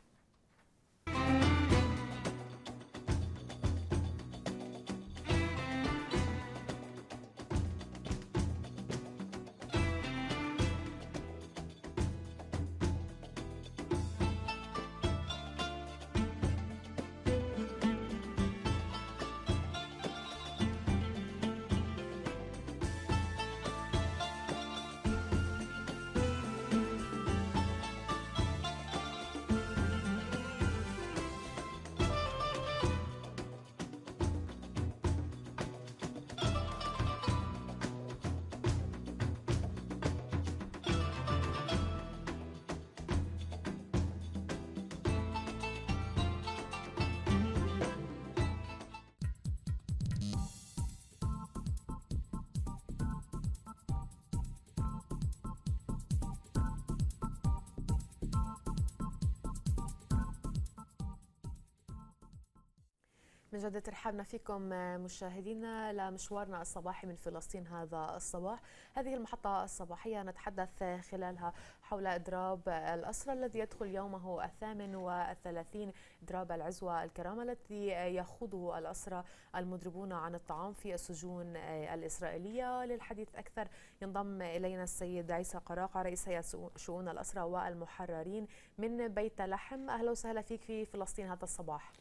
من جد ترحبنا فيكم آه، مشاهدينا لمشوارنا الصباحي من فلسطين هذا الصباح هذه المحطة الصباحية نتحدث آه، خلالها حول إضراب الأسرى الذي يدخل يومه الثامن والثلاثين إضراب العزوة الكرامة التي يخوضه الأسرى المضربون عن الطعام في السجون آه، الإسرائيلية للحديث أكثر ينضم إلينا السيد عيسى قراقة رئيس هيئة شؤون الأسرى والمحررين من بيت لحم أهلا وسهلا فيك في فلسطين هذا الصباح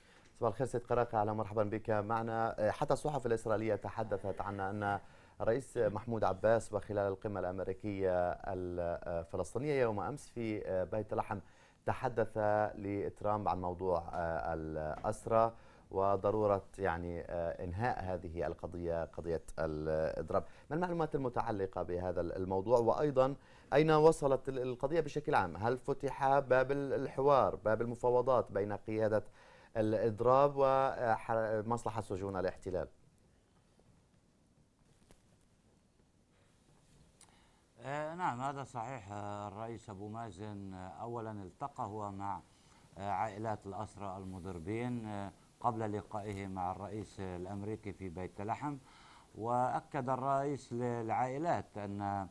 صباح الخير سيد قراقة على مرحبا بك معنا آه، حتى الصحف الإسرائيلية تحدثت عن أن الرئيس محمود عباس وخلال القمة الأمريكية الفلسطينية يوم أمس في آه، بيت لحم تحدث لترامب عن موضوع آه، الأسرة وضرورة يعني إنهاء هذه القضية قضية الإضراب ما المعلومات المتعلقة بهذا الموضوع وأيضا أين وصلت القضية بشكل عام هل فتح باب الحوار باب المفاوضات بين قيادة الإضراب ومصلحة سجون الاحتلال آه، نعم هذا صحيح آه، الرئيس أبو مازن آه، أولا التقى هو مع عائلات الأسرى المضربين قبل لقائه مع الرئيس الأمريكي في بيت لحم وأكد الرئيس للعائلات أن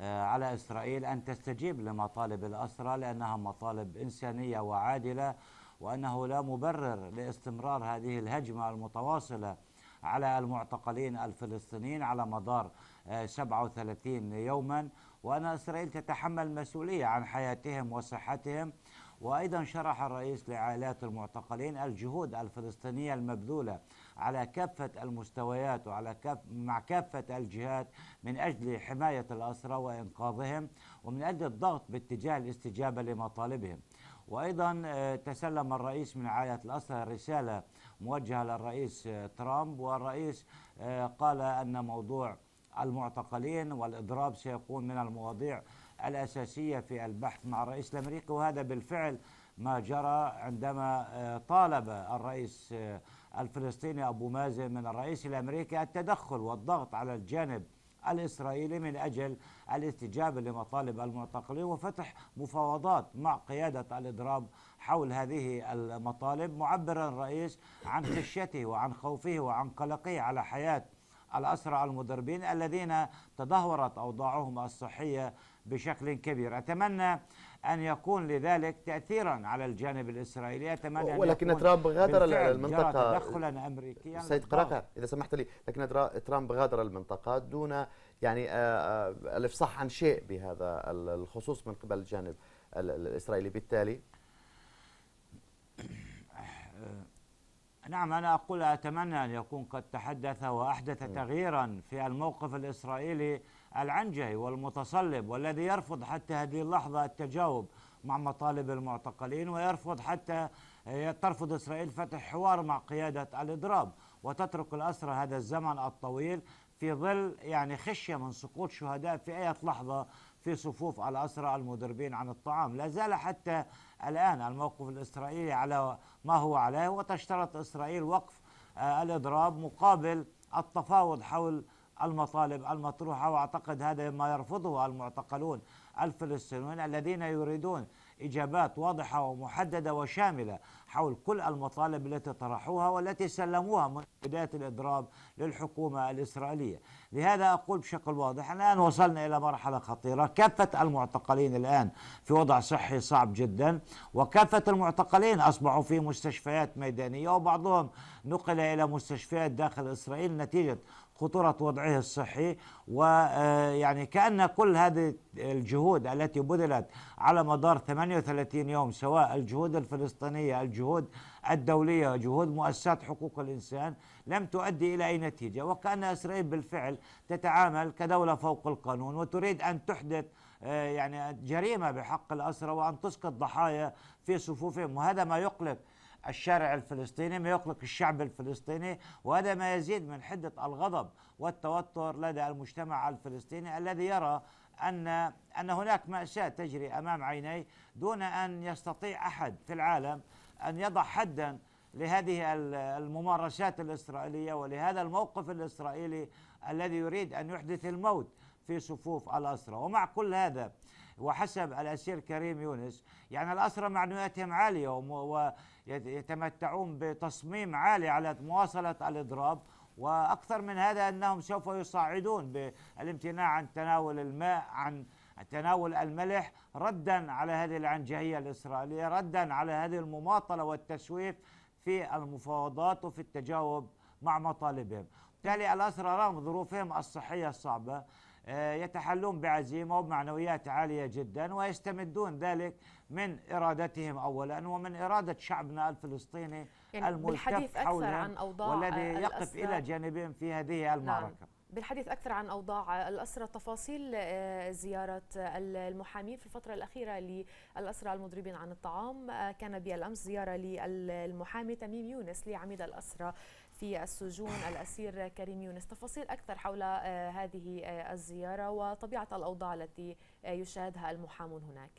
على إسرائيل أن تستجيب لمطالب الأسرى لأنها مطالب إنسانية وعادلة وأنه لا مبرر لاستمرار هذه الهجمة المتواصلة على المعتقلين الفلسطينيين على مدار 37 آه، يوما وأن إسرائيل تتحمل مسؤولية عن حياتهم وصحتهم وأيضا شرح الرئيس لعائلات المعتقلين الجهود الفلسطينية المبذولة على كافة المستويات وعلى كاف مع كافة الجهات من أجل حماية الأسرى وإنقاذهم ومن أجل الضغط باتجاه الاستجابة لمطالبهم وأيضا آه، تسلم الرئيس من عائلة الأصل رسالة موجهة للرئيس آه، ترامب والرئيس آه، قال أن موضوع المعتقلين والإضراب سيكون من المواضيع الأساسية في البحث مع الرئيس الأمريكي وهذا بالفعل ما جرى عندما طالب الرئيس الفلسطيني أبو مازن من الرئيس الأمريكي التدخل والضغط على الجانب الإسرائيلي من أجل الاستجابة لمطالب المعتقلين وفتح مفاوضات مع قيادة الإضراب حول هذه المطالب معبرا الرئيس عن خشيته وعن خوفه وعن قلقه على حياة الأسرى المضربين الذين تدهورت أوضاعهم الصحية بشكل كبير أتمنى أن يكون لذلك تأثيرا على الجانب الإسرائيلي أتمنى ولكن ترامب غادر المنطقة تدخلا أمريكيا سيد قراقة إذا سمحت لي لكن ترامب غادر المنطقة دون يعني آه، آه، الإفصاح عن شيء بهذا الخصوص من قبل الجانب الإسرائيلي بالتالي آه، نعم أنا أقول أتمنى أن يكون قد تحدث وأحدث تغييرا في الموقف الإسرائيلي العنجهي والمتصلب والذي يرفض حتى هذه اللحظة التجاوب مع مطالب المعتقلين ويرفض حتى ترفض إسرائيل فتح حوار مع قيادة الإضراب وتترك الأسرى هذا الزمن الطويل في ظل يعني خشية من سقوط شهداء في أي لحظة في صفوف الأسرى المدربين عن الطعام لا زال حتى الآن الموقف الإسرائيلي على ما هو عليه وتشترط إسرائيل وقف آه، الإضراب مقابل التفاوض حول المطالب المطروحة وأعتقد هذا ما يرفضه المعتقلون الفلسطينيون الذين يريدون إجابات واضحة ومحددة وشاملة حول كل المطالب التي طرحوها والتي سلموها من بداية الإضراب للحكومة الإسرائيلية لهذا أقول بشكل واضح الآن وصلنا إلى مرحلة خطيرة كافة المعتقلين الآن في وضع صحي صعب جدا وكافة المعتقلين أصبحوا في مستشفيات ميدانية وبعضهم نقل إلى مستشفيات داخل إسرائيل نتيجة خطورة وضعه الصحي ويعني آه، كأن كل هذه الجهود التي بذلت على مدار 38 يوم سواء الجهود الفلسطينية الجهود الدولية جهود مؤسسات حقوق الإنسان لم تؤدي إلى أي نتيجة وكأن إسرائيل بالفعل تتعامل كدولة فوق القانون وتريد أن تحدث آه، يعني جريمة بحق الأسرة وأن تسقط ضحايا في صفوفهم وهذا ما يقلق الشارع الفلسطيني ما يقلق الشعب الفلسطيني وهذا ما يزيد من حدة الغضب والتوتر لدى المجتمع الفلسطيني الذي يرى أن أن هناك مأساة تجري أمام عينيه دون أن يستطيع أحد في العالم أن يضع حدا لهذه الممارسات الإسرائيلية ولهذا الموقف الإسرائيلي الذي يريد أن يحدث الموت في صفوف الأسرى ومع كل هذا وحسب الأسير كريم يونس يعني الأسرى معنوياتهم عالية ويتمتعون بتصميم عالي على مواصلة الإضراب وأكثر من هذا أنهم سوف يصعدون بالامتناع عن تناول الماء عن تناول الملح ردا على هذه العنجهية الإسرائيلية ردا على هذه المماطلة والتسويف في المفاوضات وفي التجاوب مع مطالبهم بالتالي الأسرى رغم ظروفهم الصحية الصعبة آه، يتحلون بعزيمة وبمعنويات عالية جدا ويستمدون ذلك من إرادتهم أولا ومن إرادة شعبنا الفلسطيني يعني الملتف حول والذي يقف إلى جانبهم في هذه نعم. المعركة نعم. بالحديث أكثر عن أوضاع الأسرة تفاصيل آه، زيارة المحامين في الفترة الأخيرة للأسرة المضربين عن الطعام آه، كان بالأمس زيارة للمحامي تميم يونس لعميد الأسرة في السجون الأسير كريم يونس تفاصيل أكثر حول آه، هذه آه، الزيارة وطبيعة الأوضاع التي آه، يشاهدها المحامون هناك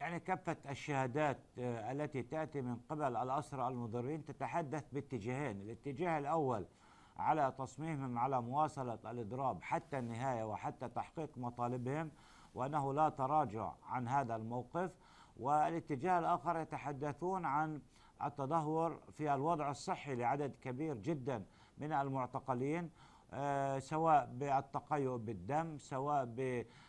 يعني كافة الشهادات التي تأتي من قبل الأسرى المضرين تتحدث باتجاهين الاتجاه الأول على تصميمهم على مواصلة الإضراب حتى النهاية وحتى تحقيق مطالبهم وأنه لا تراجع عن هذا الموقف والاتجاه الآخر يتحدثون عن التدهور في الوضع الصحي لعدد كبير جدا من المعتقلين آه، سواء بالتقيؤ بالدم سواء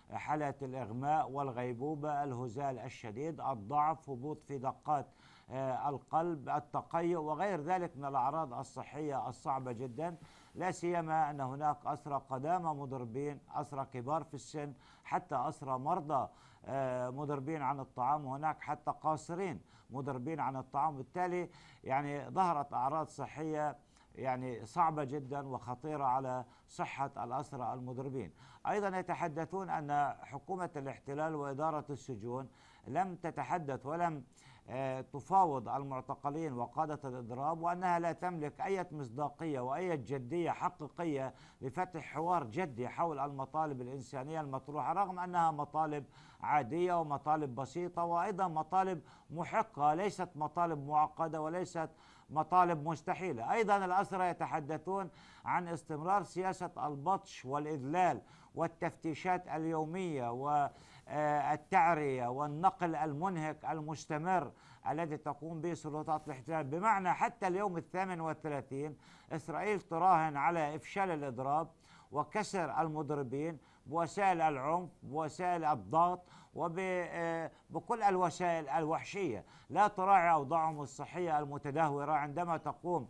بحالة الإغماء والغيبوبة الهزال الشديد الضعف هبوط في دقات آه، القلب التقيؤ وغير ذلك من الأعراض الصحية الصعبة جدا لا سيما أن هناك أسرى قدامى مضربين أسرى كبار في السن حتى أسرى مرضى آه، مضربين عن الطعام وهناك حتى قاصرين مضربين عن الطعام بالتالي يعني ظهرت أعراض صحية يعني صعبة جدا وخطيرة على صحة الأسرى المضربين أيضا يتحدثون أن حكومة الاحتلال وإدارة السجون لم تتحدث ولم آه، تفاوض المعتقلين وقادة الإضراب وأنها لا تملك أي مصداقية وأي جدية حقيقية لفتح حوار جدي حول المطالب الإنسانية المطروحة رغم أنها مطالب عادية ومطالب بسيطة وأيضا مطالب محقة ليست مطالب معقدة وليست مطالب مستحيلة أيضا الأسرى يتحدثون عن استمرار سياسة البطش والإذلال والتفتيشات اليومية و آه، التعرية والنقل المنهك المستمر الذي تقوم به سلطات الاحتلال بمعنى حتى اليوم الثامن والثلاثين إسرائيل تراهن على إفشال الإضراب وكسر المضربين بوسائل العنف بوسائل الضغط وبكل آه، الوسائل الوحشية لا تراعي أوضاعهم الصحية المتدهورة عندما تقوم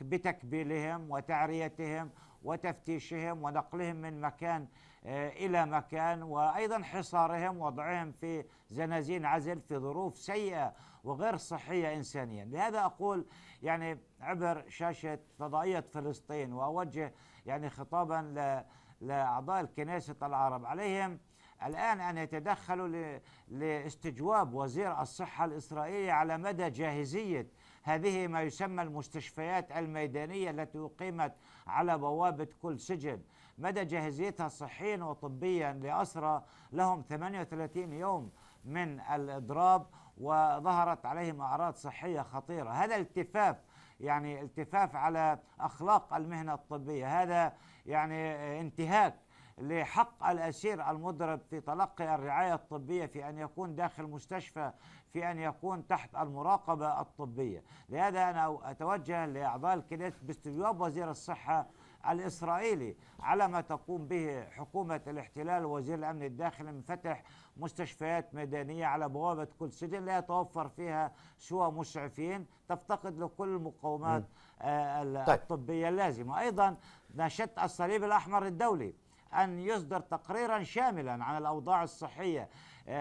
بتكبيلهم وتعريتهم وتفتيشهم ونقلهم من مكان آه، إلى مكان وأيضا حصارهم وضعهم في زنازين عزل في ظروف سيئة وغير صحية إنسانيا لهذا أقول يعني عبر شاشة فضائية فلسطين وأوجه يعني خطابا لأعضاء الكنيسة العرب عليهم الآن أن يتدخلوا لاستجواب وزير الصحة الإسرائيلي على مدى جاهزية هذه ما يسمى المستشفيات الميدانية التي أقيمت على بوابة كل سجن مدى جاهزيتها صحيا وطبيا لأسرى لهم 38 يوم من الإضراب وظهرت عليهم أعراض صحية خطيرة هذا التفاف يعني التفاف على أخلاق المهنة الطبية هذا يعني انتهاك لحق الأسير المضرب في تلقي الرعاية الطبية في أن يكون داخل مستشفى في أن يكون تحت المراقبة الطبية لهذا أنا أتوجه لأعضاء الكنيسة باستجواب وزير الصحة الإسرائيلي على ما تقوم به حكومة الاحتلال وزير الأمن الداخلي من فتح مستشفيات ميدانية على بوابة كل سجن لا يتوفر فيها سوى مسعفين تفتقد لكل المقومات آه، طيب. الطبية اللازمة أيضا ناشدت الصليب الأحمر الدولي أن يصدر تقريرا شاملا عن الأوضاع الصحية آه،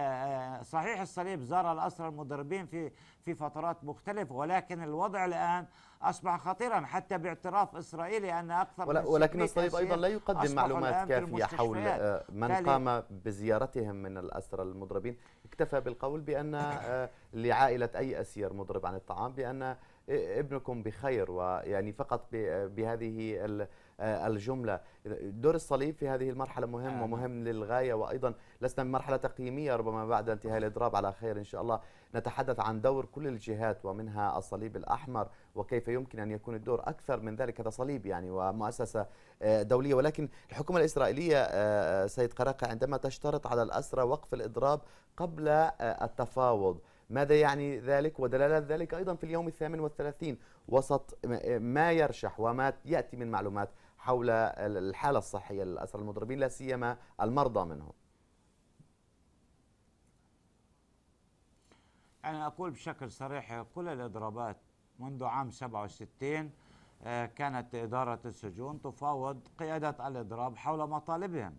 آه، صحيح الصليب زار الأسرى المضربين في في فترات مختلفة ولكن الوضع الآن أصبح خطيرا حتى باعتراف إسرائيلي أن أكثر ولا من ولكن الصليب أيضا لا يقدم معلومات كافية حول آه، من قام بزيارتهم من الأسرى المضربين اكتفى بالقول بأن آه، لعائلة أي أسير مضرب عن الطعام بأن آه، ابنكم بخير ويعني فقط بهذه الجملة دور الصليب في هذه المرحلة مهم ومهم للغاية وأيضا لسنا بمرحلة تقييمية ربما بعد انتهاء الإضراب على خير إن شاء الله نتحدث عن دور كل الجهات ومنها الصليب الأحمر وكيف يمكن أن يكون الدور أكثر من ذلك هذا صليب يعني ومؤسسة آه، دولية ولكن الحكومة الإسرائيلية آه، سيد قراقة عندما تشترط على الأسرى وقف الإضراب قبل آه، التفاوض ماذا يعني ذلك ودلالة ذلك أيضا في اليوم الثامن والثلاثين وسط ما يرشح وما يأتي من معلومات حول الحالة الصحية للأسرى المضربين لا سيما المرضى منهم أنا أقول بشكل صريح كل الإضرابات منذ عام 67 آه، كانت إدارة السجون تفاوض قيادة الإضراب حول مطالبهم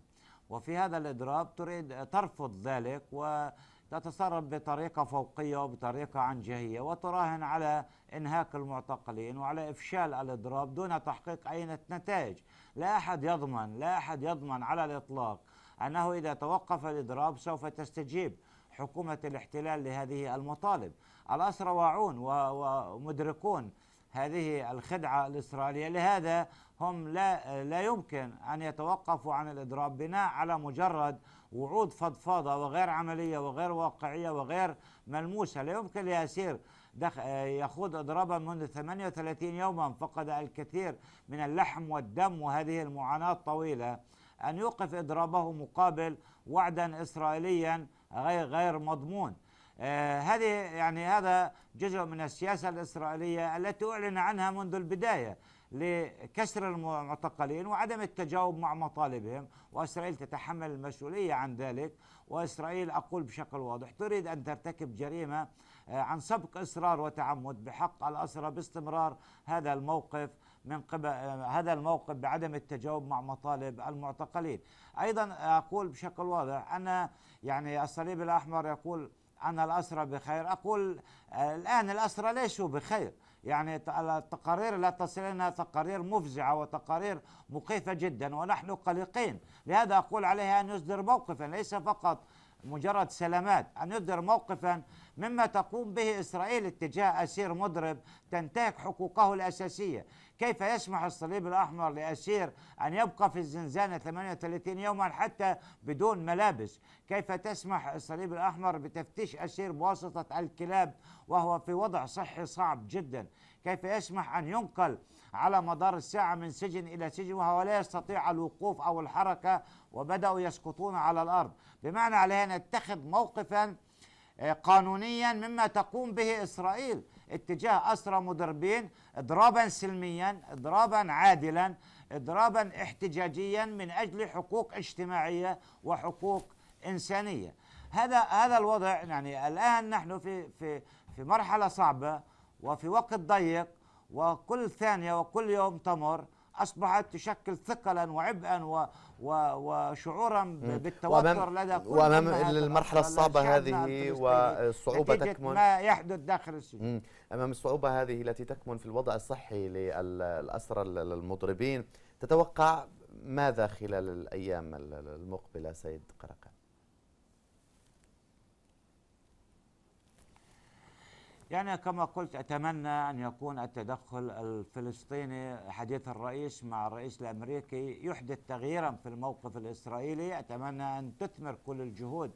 وفي هذا الإضراب تريد ترفض ذلك وتتصرف بطريقة فوقية وبطريقة عنجهية وتراهن على إنهاك المعتقلين وعلى إفشال الإضراب دون تحقيق أي نتائج لا أحد يضمن لا أحد يضمن على الإطلاق أنه إذا توقف الإضراب سوف تستجيب حكومة الاحتلال لهذه المطالب الأسرى واعون ومدركون هذه الخدعة الإسرائيلية لهذا هم لا, لا يمكن أن يتوقفوا عن الإضراب بناء على مجرد وعود فضفاضة وغير عملية وغير واقعية وغير ملموسة لا يمكن لياسير يخوض إضرابا منذ 38 يوما فقد الكثير من اللحم والدم وهذه المعاناة الطويلة أن يوقف إضرابه مقابل وعدا إسرائيليا غير غير مضمون آه، هذه يعني هذا جزء من السياسة الإسرائيلية التي أعلن عنها منذ البداية لكسر المعتقلين وعدم التجاوب مع مطالبهم وإسرائيل تتحمل المسؤولية عن ذلك وإسرائيل أقول بشكل واضح تريد أن ترتكب جريمة آه، عن سبق إصرار وتعمد بحق الأسرى باستمرار هذا الموقف من قبل هذا الموقف بعدم التجاوب مع مطالب المعتقلين أيضا أقول بشكل واضح انا يعني الصليب الأحمر يقول أن الأسرى بخير أقول الآن الأسرى ليسوا بخير يعني التقارير لا تصلنا تقارير مفزعة وتقارير مخيفة جدا ونحن قلقين لهذا أقول عليها أن يصدر موقفا ليس فقط مجرد سلامات أن يصدر موقفا مما تقوم به إسرائيل اتجاه أسير مضرب تنتهك حقوقه الأساسية كيف يسمح الصليب الأحمر لأسير أن يبقى في الزنزانة 38 يوما حتى بدون ملابس كيف تسمح الصليب الأحمر بتفتيش أسير بواسطة الكلاب وهو في وضع صحي صعب جدا كيف يسمح أن ينقل على مدار الساعة من سجن إلى سجن وهو لا يستطيع الوقوف أو الحركة وبدأوا يسقطون على الأرض بمعنى علينا نتخذ موقفا آه، قانونيا مما تقوم به إسرائيل اتجاه أسرى مدربين إضرابا سلميا إضرابا عادلا إضرابا احتجاجيا من أجل حقوق اجتماعية وحقوق إنسانية هذا هذا الوضع يعني الآن نحن في في في مرحلة صعبة وفي وقت ضيق وكل ثانية وكل يوم تمر أصبحت تشكل ثقلا وعبئا و و وشعورا بالتوتر لدى كل وأمام المرحلة الصعبة هذه نعم، والصعوبة تكمن ما يحدث داخل السجن أمام الصعوبة هذه التي تكمن في الوضع الصحي للأسرى المضربين تتوقع ماذا خلال الأيام المقبلة سيد قرقان؟ يعني كما قلت أتمنى أن يكون التدخل الفلسطيني حديث الرئيس مع الرئيس الأمريكي يحدث تغييرا في الموقف الإسرائيلي أتمنى أن تثمر كل الجهود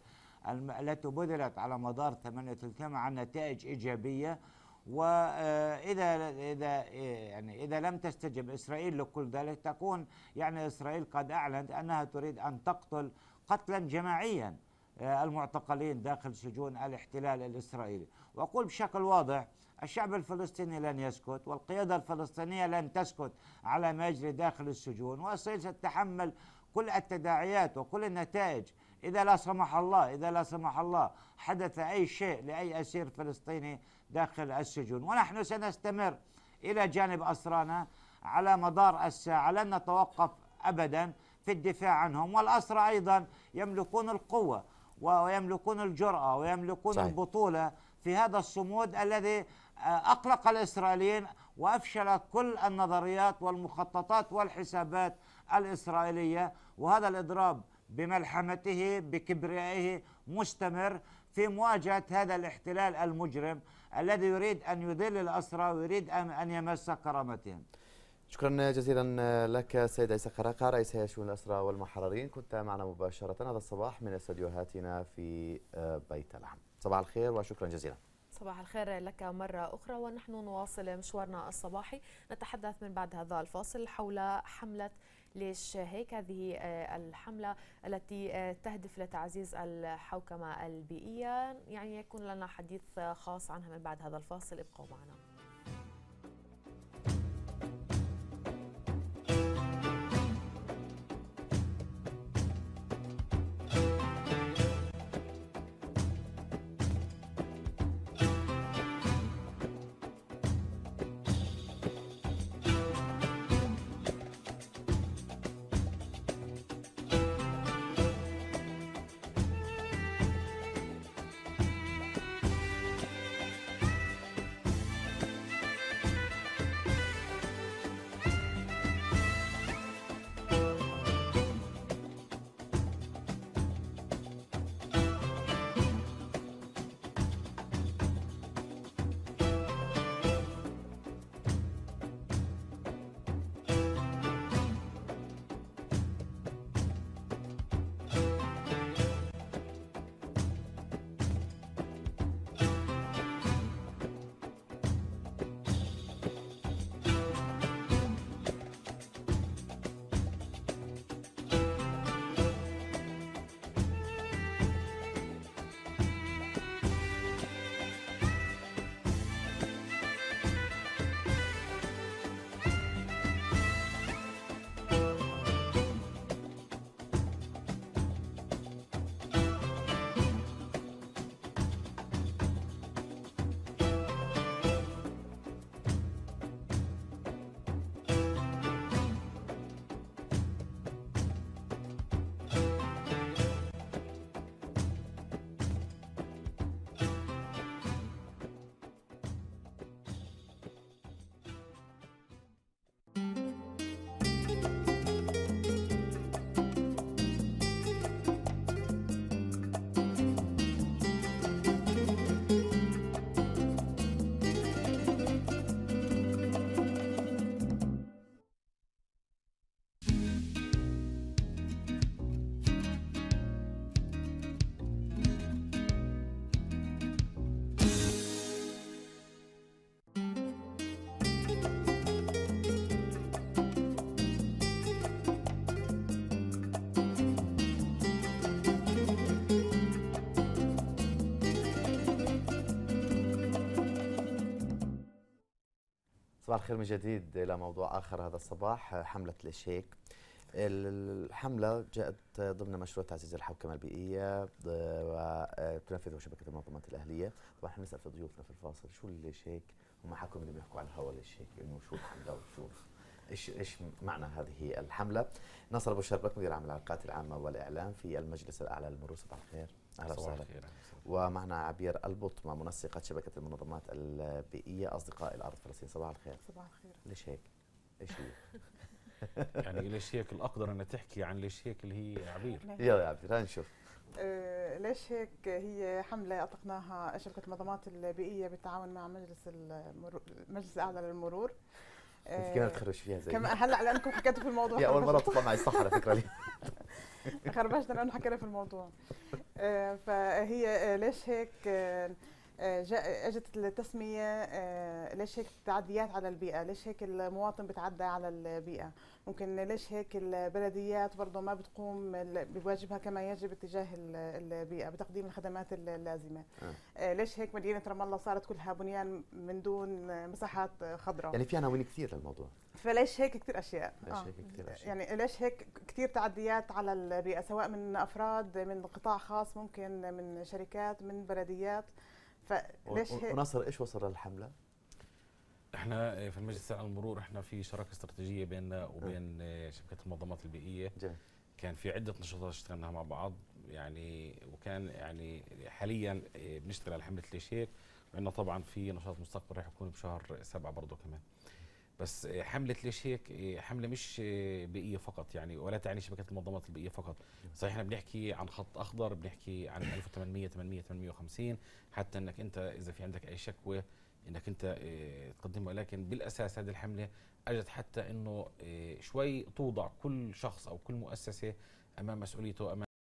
التي بذلت على مدار 38 عن نتائج إيجابية واذا آه، اذا آه، يعني اذا لم تستجب اسرائيل لكل ذلك تكون يعني اسرائيل قد اعلنت انها تريد ان تقتل قتلا جماعيا آه، المعتقلين داخل سجون الاحتلال الإسرائيلي وأقول بشكل واضح الشعب الفلسطيني لن يسكت والقيادة الفلسطينية لن تسكت على ما يجري داخل السجون وإسرائيل ستتحمل كل التداعيات وكل النتائج إذا لا سمح الله إذا لا سمح الله حدث أي شيء لأي أسير فلسطيني داخل السجون ونحن سنستمر إلى جانب أسرانا على مدار الساعة لن نتوقف أبدا في الدفاع عنهم والأسرى أيضا يملكون القوة ويملكون الجرأة ويملكون صحيح. البطولة في هذا الصمود الذي آه، أقلق الإسرائيليين وأفشل كل النظريات والمخططات والحسابات الإسرائيلية وهذا الإضراب بملحمته بكبريائه مستمر في مواجهة هذا الاحتلال المجرم الذي يريد أن يذل الأسرى ويريد أن يمس كرامتهم شكرا جزيلا لك سيد عيسى قراقة رئيس هيئة شؤون الأسرى والمحررين كنت معنا مباشرة هذا الصباح من استديوهاتنا في آه، بيت لحم صباح الخير وشكرا جزيلا صباح الخير لك مرة أخرى ونحن نواصل مشوارنا الصباحي نتحدث من بعد هذا الفاصل حول حملة ليش هيك هذه آه، الحملة التي آه، تهدف لتعزيز الحوكمة البيئية يعني يكون لنا حديث خاص عنها من بعد هذا الفاصل ابقوا معنا صباح الخير من جديد إلى موضوع آخر هذا الصباح حملة الإشيك الحملة جاءت ضمن مشروع تعزيز الحوكمة البيئية آه، وتنفذه شبكة المنظمات الأهلية طبعا احنا نسأل في ضيوفنا في الفاصل شو ليش هيك وما حكوا اللي يحكوا عن الهواء ليش هيك إنه شو الحملة وشو ايش ايش معنى هذه الحملة نصر أبو شربك مدير عام العلاقات العامة والإعلام في المجلس الأعلى للمرور صباح الخير اهلا وسهلا ومعنا عبير البطمه منسقه شبكه المنظمات البيئيه اصدقاء الارض فلسطين صباح الخير صباح الخير ليش هيك؟ ايش هي؟ يعني ليش هيك الاقدر انها تحكي عن ليش هيك اللي هي عبير يلا يا عبير هنشوف نشوف آه، ليش هيك هي حملة أطلقناها شبكة المنظمات البيئية بالتعاون مع مجلس المرور المجلس الأعلى للمرور آه، انت كمان تخرج فيها زي كمان هلا لانكم حكيتوا في الموضوع هي اول مره تطلع معي صح على فكره لي خربشنا لانه حكينا في الموضوع آه، فهي آه، ليش هيك اجت التسميه ليش هيك التعديات على البيئه ليش هيك المواطن بتعدى على البيئه ممكن ليش هيك البلديات برضه ما بتقوم بواجبها كما يجب اتجاه البيئه بتقديم الخدمات اللازمه آه. آه. ليش هيك مدينه رام الله صارت كلها بنيان من دون مساحات خضراء يعني في عناوين كثير للموضوع فليش هيك كثير اشياء ليش آه. هيك كثير اشياء يعني ليش هيك كثير تعديات على البيئه سواء من افراد من قطاع خاص ممكن من شركات من بلديات فليش هيك ونصر ايش وصل للحمله احنا آه، في المجلس على المرور احنا في شراكه استراتيجيه بيننا وبين آه، شبكه المنظمات البيئيه جميل. كان في عده نشاطات اشتغلناها مع بعض يعني وكان يعني حاليا آه، بنشتغل على حمله ليش هيك وعندنا طبعا في نشاط مستقبل راح يكون بشهر سبعه برضه كمان بس حملة ليش هيك حملة مش بيئية فقط يعني ولا تعني شبكة المنظمات البيئية فقط صحيح احنا بنحكي عن خط أخضر بنحكي عن 1800 800 850 حتى أنك أنت إذا في عندك أي شكوى انك انت آه، تقدمه لكن بالاساس هذه الحمله اجت حتى انه آه، شوي توضع كل شخص او كل مؤسسه امام مسؤوليته امام